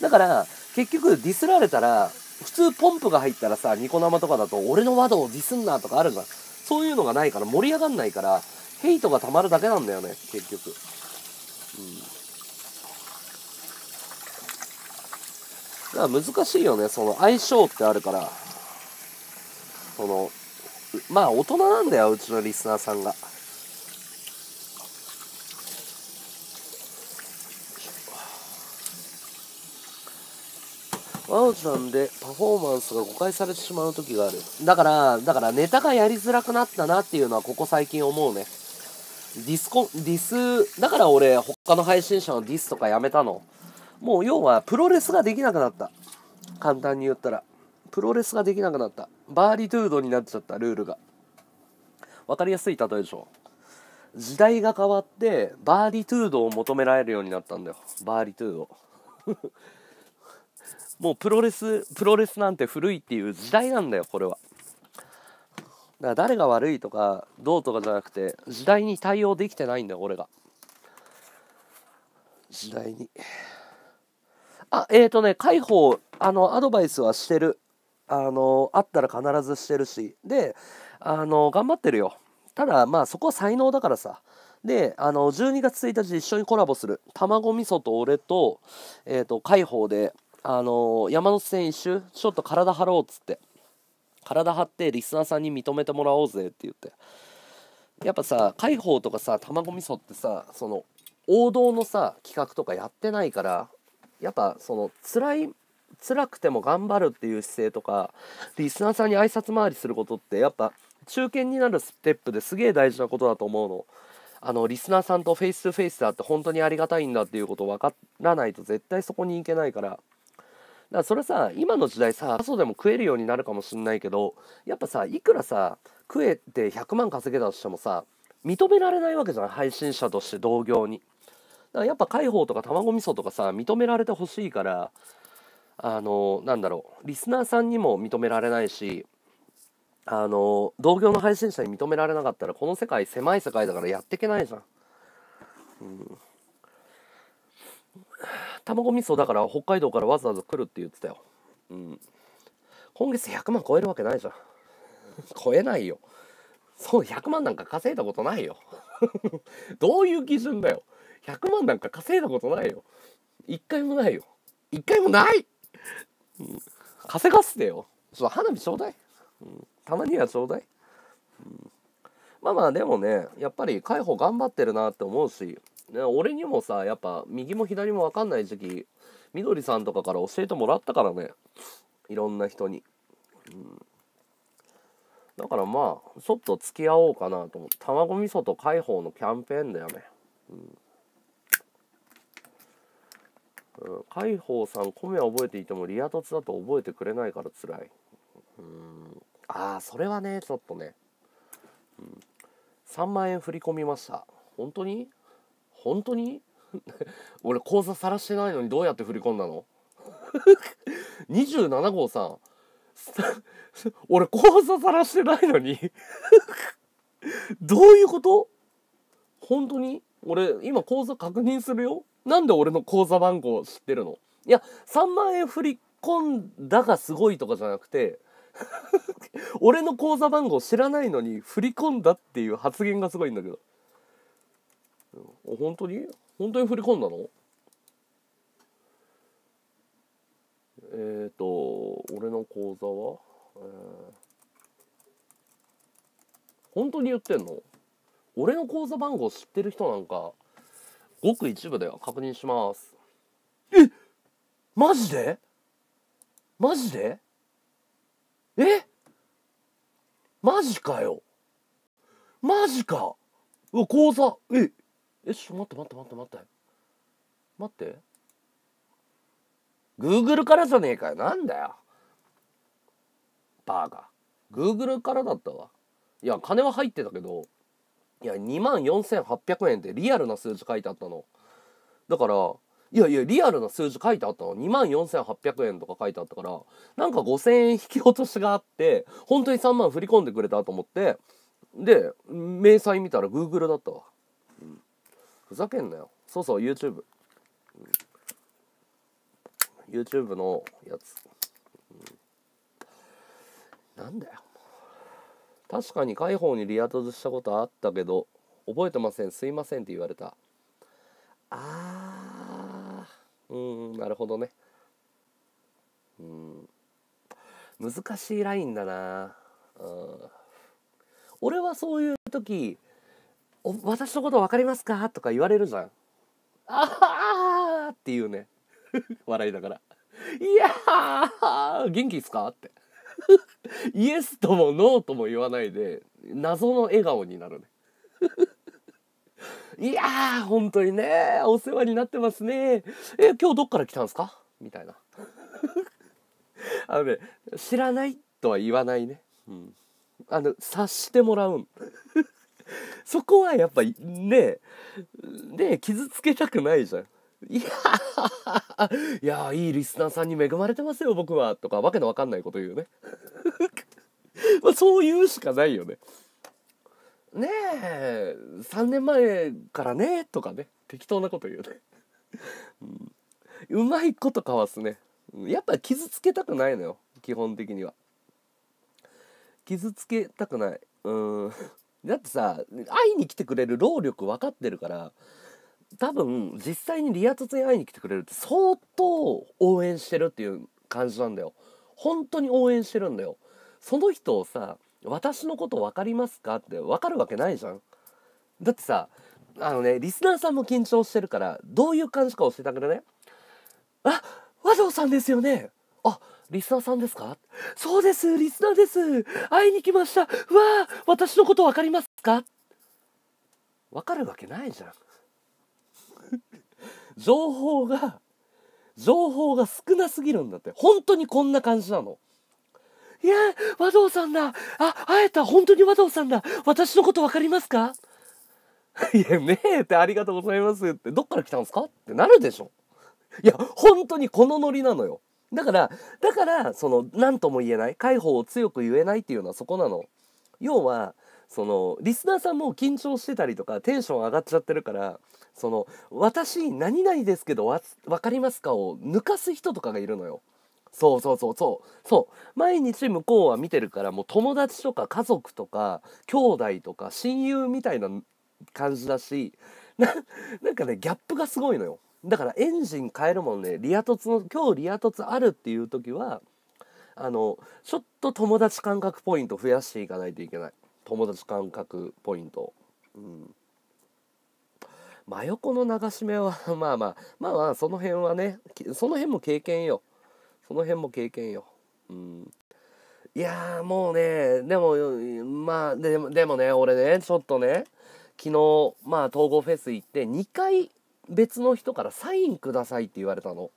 だから、結局ディスられたら、普通ポンプが入ったらさ、ニコ生とかだと俺の和道をディスんなとかあるんだ。そういうのがないから盛り上がんないから、ヘイトが溜まるだけなんだよね、結局。うんだから難しいよね、その相性ってあるから。その、まあ大人なんだよ、うちのリスナーさんが。ワンオさんでパフォーマンスが誤解されてしまう時がある。だから、だからネタがやりづらくなったなっていうのはここ最近思うね。ディスコ、ディス、だから俺他の配信者のディスとかやめたの。もう要はプロレスができなくなった。簡単に言ったら。プロレスができなくなった。バーリトゥードになっちゃった、ルールが。分かりやすい例えでしょ。時代が変わって、バーリトゥードを求められるようになったんだよ。バーリトゥード。もうプロレスプロレスなんて古いっていう時代なんだよこれはだから誰が悪いとかどうとかじゃなくて時代に対応できてないんだよ俺が時代にあえっ、ー、とね解放あのアドバイスはしてるあのあったら必ずしてるしであの頑張ってるよただまあそこは才能だからさであの12月1日一緒にコラボする卵味噌と俺とえっ、ー、と解放であの山手線一周ちょっと体張ろうっつって体張ってリスナーさんに認めてもらおうぜって言ってやっぱさ海宝とかさ卵味噌ってさその王道のさ企画とかやってないからやっぱその辛い辛くても頑張るっていう姿勢とかリスナーさんに挨拶回りすることってやっぱ中堅になるステップですげえ大事なことだと思うの。あのリスナーさんとフェイス2フェイスだって本当にありがたいんだっていうこと分からないと絶対そこに行けないからからそれさ今の時代さ過疎でも食えるようになるかもしんないけどやっぱさいくらさ食えて100万稼げたとしてもさ認められないわけじゃん配信者として同業に。だからやっぱ海宝とか卵味噌とかさ認められてほしいからあのなんだろうリスナーさんにも認められないしあの同業の配信者に認められなかったらこの世界狭い世界だからやっていけないじゃん。うん卵味噌だから北海道からわざわざ来るって言ってたようん今月100万超えるわけないじゃん 超えないよそう100万なんか稼いだことないよ どういう基準だよ100万なんか稼いだことないよ一回もないよ一回もない、稼がせてよそう花火ちょうだい、うん、たまにはちょうだい、うん、まあまあでもねやっぱり海保頑張ってるなって思うし俺にもさやっぱ右も左も分かんない時期みどりさんとかから教えてもらったからねいろんな人に、うん、だからまあちょっと付き合おうかなと思って卵味噌と解放のキャンペーンだよねうん海宝さん米は覚えていてもリア凸だと覚えてくれないから辛いうんああそれはねちょっとね、うん、3万円振り込みました本当に本当に 俺口座さらしてないのにどうやって振り込んだの27 号さん 俺口座さらしてないのにどういうこと本当に俺今口座確認するよなんで俺の口座番号知ってるのいや3万円振り込んだがすごいとかじゃなくて俺の口座番号知らないのに振り込んだっていう発言がすごいんだけど本当に本当に振り込んだのえっ、ー、と、俺の口座は、えー、本当に言ってんの俺の口座番号知ってる人なんか、ごく一部では確認します。えマジでマジでえマジかよマジかうわ、口座ええちょっと待って待って待って待って待って Google からじゃねえかよなんだよバーガー Google からだったわいや金は入ってたけどいや2万4800円ってリアルな数字書いてあったのだからいやいやリアルな数字書いてあったの2万4800円とか書いてあったからなんか5,000円引き落としがあって本当に3万振り込んでくれたと思ってで明細見たら Google だったわふざけんなよそうそう YouTube、うん、YouTube のやつ、うん、なんだよ確かに海放にリアトズしたことあったけど覚えてませんすいませんって言われたあーうんなるほどねうん難しいラインだな、うん、俺はそういう時私のこと分かりますか?」とか言われるじゃん。ああっていうね 笑いながら「いやー元気っすか?」って イエスともノーとも言わないで謎の笑顔になるね いやー本当にねお世話になってますねえ今日どっから来たんすかみたいなあのね知らないとは言わないね、うん、あの察してもらうん そこはやっぱねね傷つけたくないじゃん。いやいいリスナーさんに恵まれてますよ僕はとかわけのわかんないこと言うね まあそう言うしかないよねねえ3年前からねとかね適当なこと言うね、うん、うまいことかわすねやっぱ傷つけたくないのよ基本的には傷つけたくないうんだってさ会いに来てくれる労力分かってるから多分実際にリアツに会いに来てくれるって相当応援してるっていう感じなんだよ本当に応援してるんだよその人をさ私のこと分かりますかって分かるわけないじゃんだってさあのねリスナーさんも緊張してるからどういう感じか教えてあげるねあ和道さんですよねあリスナーさんですかそうです、リスナーです。会いに来ました。わあ、私のことわかりますかわかるわけないじゃん。情報が、情報が少なすぎるんだって。本当にこんな感じなの。いや和道さんだ。あ、会えた。本当に和道さんだ。私のことわかりますか いや、ねえってありがとうございますって、どっから来たんですかってなるでしょ。いや、本当にこのノリなのよ。だから、だから、その、何とも言えない、解放を強く言えないっていうのはそこなの。要は、その、リスナーさんも緊張してたりとか、テンション上がっちゃってるから、その、私、何々ですけど、わ、わかりますかを抜かす人とかがいるのよ。そうそうそうそう。そう。毎日向こうは見てるから、もう友達とか家族とか、兄弟とか、親友みたいな感じだし、な、なんかね、ギャップがすごいのよ。だからエンジン変えるもんねリア凸の今日リア凸あるっていう時はあのちょっと友達感覚ポイント増やしていかないといけない友達感覚ポイントうん真横の流し目は まあまあまあまあその辺はねその辺も経験よその辺も経験ようんいやもうねでもまあででもね俺ねちょっとね昨日まあ統合フェス行って2回別の人からサインくださいって言われたの。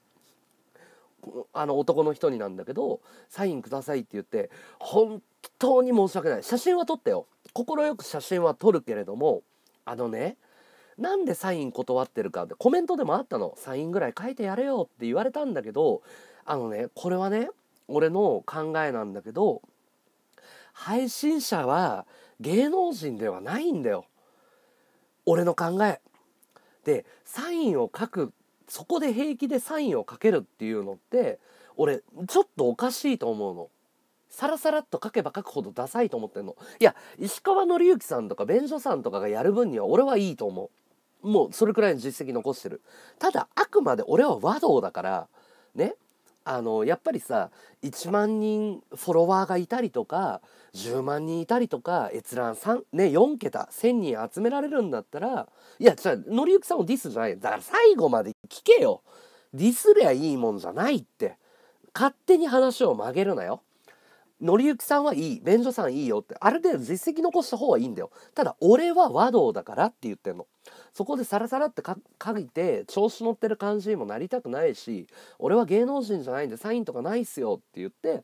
あの男の人になんだけどサインくださいって言って本当に申し訳ない写真は撮ったよ快く写真は撮るけれどもあのねなんでサイン断ってるかってコメントでもあったのサインぐらい書いてやれよって言われたんだけどあのねこれはね俺の考えなんだけど配信者は芸能人ではないんだよ俺の考えでサインを書くそこで平気でサインを書けるっていうのって俺ちょっとおかしいと思うの。サラサラっと書けば書くほどダサいと思ってんの。いや石川紀之さんとか便所さんとかがやる分には俺はいいと思う。もうそれくらいの実績残してる。ただあくまで俺は和道だからねあのやっぱりさ1万人フォロワーがいたりとか10万人いたりとか閲覧3、ね、4桁1,000人集められるんだったらいやじゃあ紀之さんをディスじゃないだから最後まで聞けよディスりゃいいもんじゃないって勝手に話を曲げるなよの之さんはいい便所さんいいよってある程度実績残した方がいいんだよただ俺は和道だからって言ってんのそこでサラサラって書いて調子乗ってる感じにもなりたくないし俺は芸能人じゃないんでサインとかないっすよって言って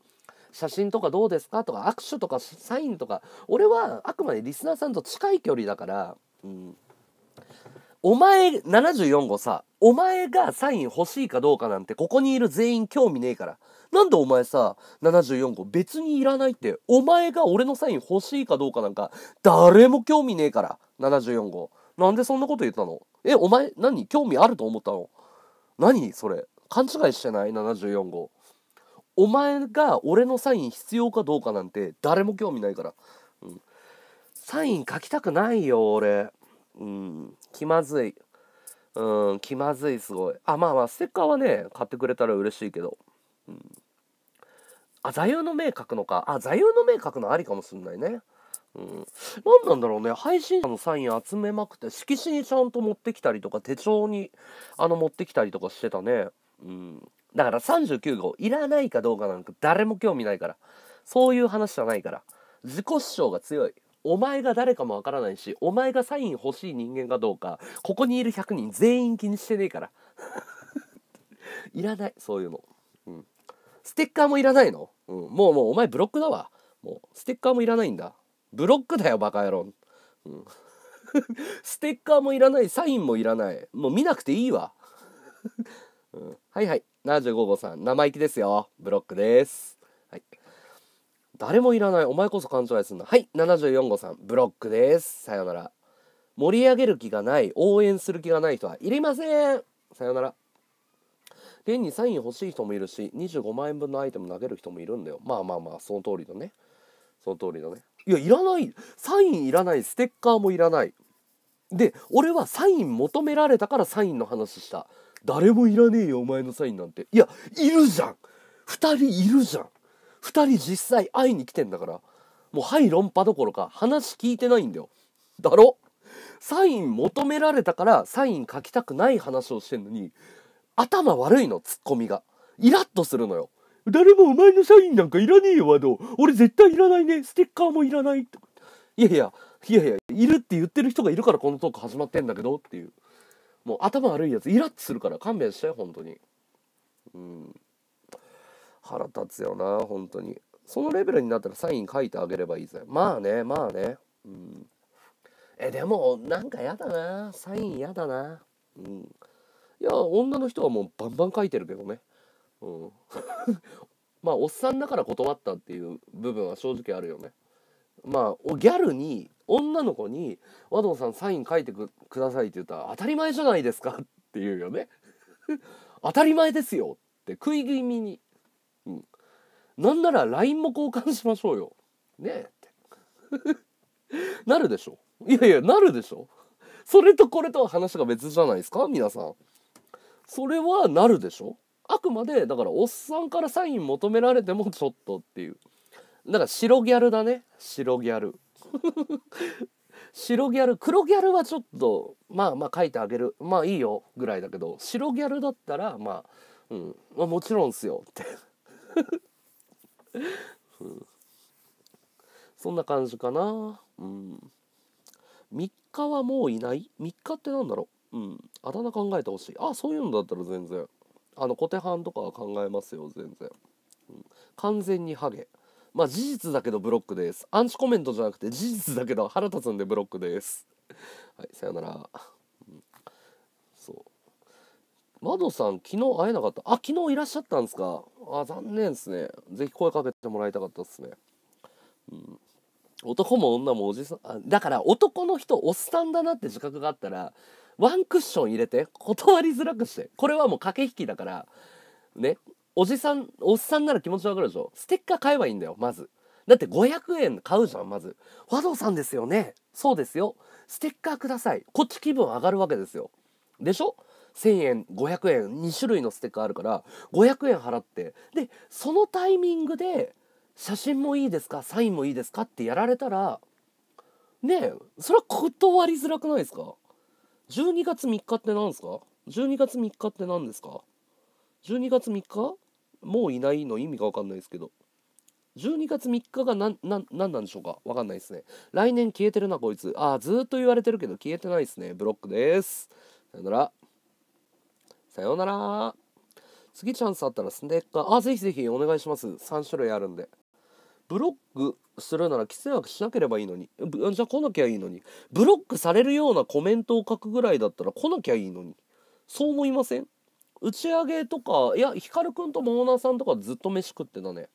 写真とかどうですかとか握手とかサインとか俺はあくまでリスナーさんと近い距離だから、うん、お前74号さお前がサイン欲しいかどうかなんてここにいる全員興味ねえからなんでお前さ、74号別にいらないって、お前が俺のサイン欲しいかどうかなんか、誰も興味ねえから、74号。なんでそんなこと言ったのえ、お前、何興味あると思ったの何それ。勘違いしてない ?74 号。お前が俺のサイン必要かどうかなんて、誰も興味ないから。うん。サイン書きたくないよ、俺。うん。気まずい。うん、気まずい、すごい。あ、まあまあ、ステッカーはね、買ってくれたら嬉しいけど。うんあ座右の銘書くのかあ座右の銘書くのありかもしんないねうん、何なんだろうね配信者のサイン集めまくって色紙にちゃんと持ってきたりとか手帳にあの持ってきたりとかしてたね、うん、だから39号いらないかどうかなんか誰も興味ないからそういう話じゃないから自己主張が強いお前が誰かもわからないしお前がサイン欲しい人間かどうかここにいる100人全員気にしてねえから いらないそういうのステッカーもいらないの、うん、もうもうお前ブロックだわ。もうステッカーもいらないんだ。ブロックだよバカ野郎。うん、ステッカーもいらない、サインもいらない。もう見なくていいわ。うん、はいはい。75号さん、生意気ですよ。ブロックです。はい。誰もいらない。お前こそ勘違いすんな。はい。74号さん、ブロックです。さよなら。盛り上げる気がない、応援する気がない人はいりません。さよなら。現にサイン欲しい人もいるし25万円分のアイテム投げる人もいるんだよまあまあまあその通りのねその通りのねいやいらないサインいらないステッカーもいらないで俺はサイン求められたからサインの話した誰もいらねえよお前のサインなんていやいるじゃん2人いるじゃん2人実際会いに来てんだからもうはい論破どころか話聞いてないんだよだろサイン求められたからサイン書きたくない話をしてんのに頭悪いの、ツッコミが。イラッとするのよ。誰もお前のサインなんかいらねえよ、ワド。俺絶対いらないね。ステッカーもいらない。いやいや、いやいや、いるって言ってる人がいるからこのトーク始まってんだけどっていう。もう頭悪いやつイラッとするから勘弁して、本当に。うん。腹立つよな、本当に。そのレベルになったらサイン書いてあげればいいぜ。まあね、まあね。うん。え、でも、なんかやだな。サインやだな。うん。いや女の人はもうバンバン書いてるけどねうん まあおっさんだから断ったっていう部分は正直あるよねまあギャルに女の子に「和道さんサイン書いてください」って言ったら「当たり前じゃないですか」っていうよね 当たり前ですよって食い気味に、うん、なんなら LINE も交換しましょうよねえって なるでしょいやいやなるでしょそれとこれとは話が別じゃないですか皆さん。それはなるでしょあくまでだからおっさんからサイン求められてもちょっとっていうだから白ギャルだね白ギャル白ギャル黒ギャルはちょっとまあまあ書いてあげるまあいいよぐらいだけど白ギャルだったらまあうん、まあ、もちろんっすよってうん、そんな感じかなうん3日はもういない3日ってなんだろううん、あだ名考えてほしいあそういうのだったら全然あの小手半とかは考えますよ全然、うん、完全にハゲまあ事実だけどブロックですアンチコメントじゃなくて事実だけど腹立つんでブロックですはいさよなら、うん、そう窓さん昨日会えなかったあ昨日いらっしゃったんですかあ残念ですね是非声かけてもらいたかったですねうん男も女もおじさんあだから男の人おっさんだなって自覚があったらワンクッション入れて断りづらくしてこれはもう駆け引きだからねおじさんおっさんなら気持ちわかるでしょステッカー買えばいいんだよまずだって500円買うじゃんまず「和道さんですよねそうですよステッカーください」こっち気分上がるわけですよでしょ1,000円500円2種類のステッカーあるから500円払ってでそのタイミングで「写真もいいですかサインもいいですか?」ってやられたらねえそれは断りづらくないですか12月3日って何ですか ?12 月3日って何ですか ?12 月3日もういないの意味が分かんないですけど。12月3日が何なななんでしょうか分かんないですね。来年消えてるな、こいつ。ああ、ずっと言われてるけど消えてないですね。ブロックです。さよなら。さよなら。次チャンスあったらスネッカー、あ、ぜひぜひお願いします。3種類あるんで。ブロックするなら規制悪しなければいいのにじゃあ来なきゃいいのにブロックされるようなコメントを書くぐらいだったら来なきゃいいのにそう思いません打ち上げとかいやヒカルくんと桃奈さんとかずっと飯食ってたね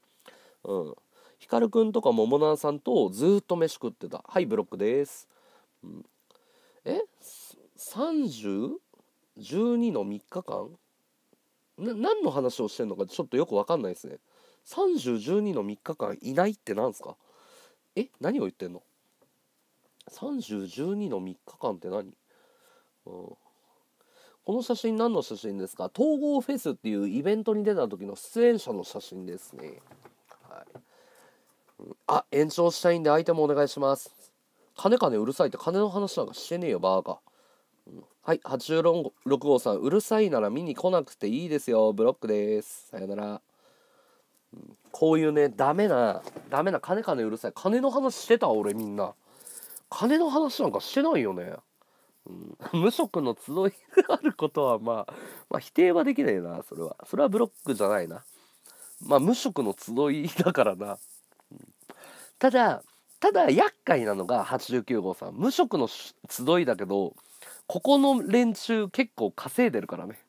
うんヒカルくんとか桃奈さんとずっと飯食ってたはいブロックです、うん、え 30?12 の3日間な何の話をしてんのかちょっとよく分かんないですね3012の3日間いないって何すかえ何を言ってんの ?3012 の3日間って何、うん、この写真何の写真ですか統合フェスっていうイベントに出た時の出演者の写真ですね。はい、あ延長したいんでアイテムお願いします。金金うるさいって金の話なんかしてねえよバーカ。はい、86号さん、うるさいなら見に来なくていいですよ。ブロックです。さよなら。こういうね、ダメな、ダメな、金金うるさい。金の話してた俺みんな。金の話なんかしてないよね。うん、無職の集いがあることは、まあ、まあ、否定はできないな、それは。それはブロックじゃないな。まあ、無職の集いだからな。ただ、ただ、厄介なのが89号さん。無職の集いだけど、ここの連中結構稼いでるからね。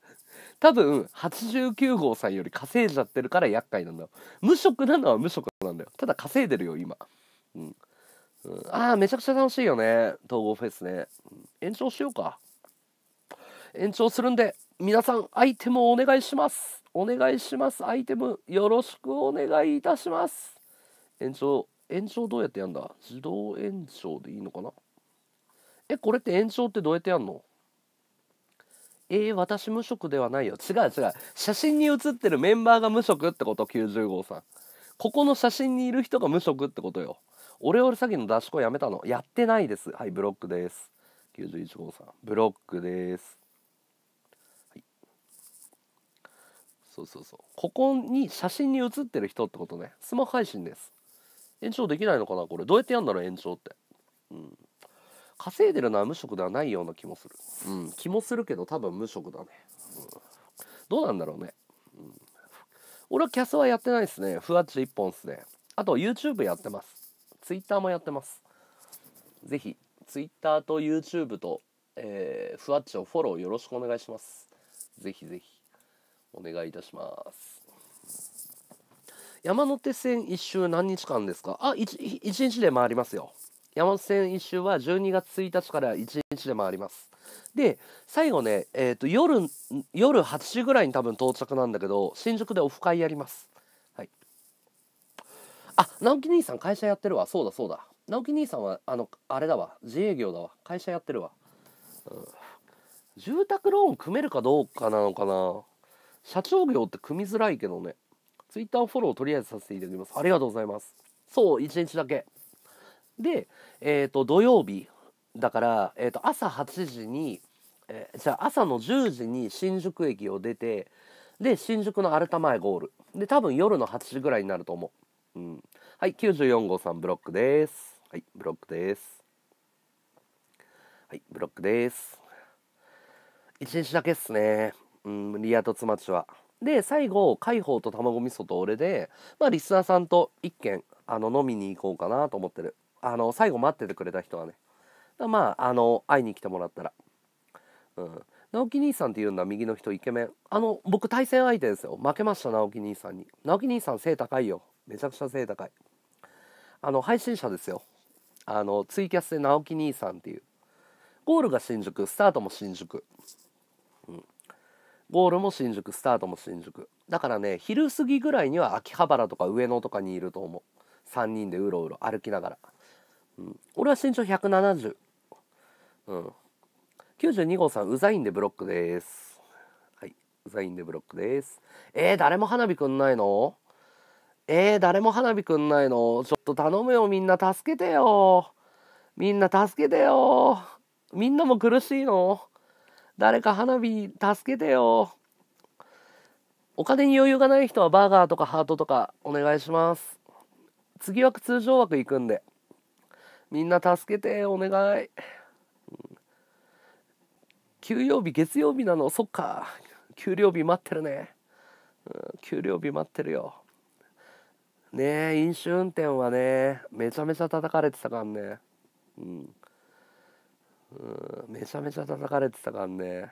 多分89号さんより稼いじゃってるから厄介なんだよ無職なのは無職なんだよただ稼いでるよ今うん、うん、ああめちゃくちゃ楽しいよね統合フェスね、延長しようか延長するんで皆さんアイテムをお願いしますお願いしますアイテムよろしくお願いいたします延長延長どうやってやんだ自動延長でいいのかなえこれって延長ってどうやってやんのえー、私無職ではないよ違う違う写真に写ってるメンバーが無職ってこと90号さんここの写真にいる人が無職ってことよオレオレ詐欺の出し子やめたのやってないですはいブロックです91号さんブロックです、そうそうそうここに写真に写ってる人ってことねスマホ配信です延長できないのかなこれどうやってやんだろう延長ってうん稼いでるのは無職ではないような気もするうん気もするけど多分無職だね、うん、どうなんだろうね、うん、俺はキャスはやってないですねふわっち1本っすねあと YouTube やってます Twitter もやってます是非 Twitter と YouTube と、えー、ふわっちをフォローよろしくお願いします是非是非お願いいたします山手線一周何日間ですかあ一1日で回りますよ山手線一周は12月1日から1日で回ります。で、最後ね、えっ、ー、と、夜、夜8時ぐらいに多分到着なんだけど、新宿でオフ会やります。はい。あ、直樹兄さん会社やってるわ。そうだそうだ。直樹兄さんは、あの、あれだわ。自営業だわ。会社やってるわ。うん、住宅ローン組めるかどうかなのかな。社長業って組みづらいけどね。ツイッターフォローとりあえずさせていただきます。ありがとうございます。そう、1日だけ。で、えーと、土曜日だから、えーと、朝8時に、えー、じゃあ朝の10時に新宿駅を出てで新宿の新玉へゴールで多分夜の8時ぐらいになると思う、うん、はい94号さんブロックですはいブロックですはいブロックです1日だけっすねうんリアと妻ちはで最後海宝と卵味噌と俺でまあリスナーさんと1軒あの飲みに行こうかなと思ってるあの最後待っててくれた人はねまああの会いに来てもらったらうん直樹兄さんっていうんだ右の人イケメンあの僕対戦相手ですよ負けました直樹兄さんに直樹兄さん背高いよめちゃくちゃ背高いあの配信者ですよあのツイキャスで直樹兄さんっていうゴールが新宿スタートも新宿、うん、ゴールも新宿スタートも新宿だからね昼過ぎぐらいには秋葉原とか上野とかにいると思う3人でうろうろ歩きながらうん、俺は身長170。うん。92号さん、うざいんでブロックです。はい、うざいんでブロックです。えー、誰も花火くんないのえー、誰も花火くんないのちょっと頼むよ、みんな助けてよ。みんな助けてよ。みんなも苦しいの誰か花火助けてよ。お金に余裕がない人はバーガーとかハートとかお願いします。次枠通常枠行くんで。みんな助けてお願い、うん、休養日月曜日なのそっか給料日待ってるね、うん、給料日待ってるよねえ飲酒運転はねめちゃめちゃ叩かれてたからねうん、うん、めちゃめちゃ叩かれてたからね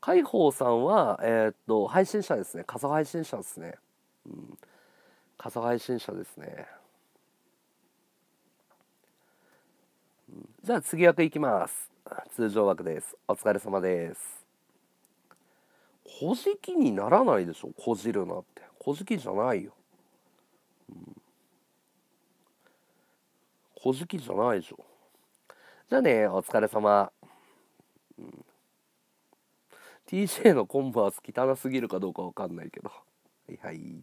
海宝さんはえー、っと配信者ですね仮想配信者ですねうん仮想配信者ですねじゃあ次枠いきます通常枠ですお疲れ様ですこじきにならないでしょこじるなってこじきじゃないよ、うこじきじゃないでしょじゃあねお疲れ様、うん、TJ のコンバース汚すぎるかどうかわかんないけどはいはい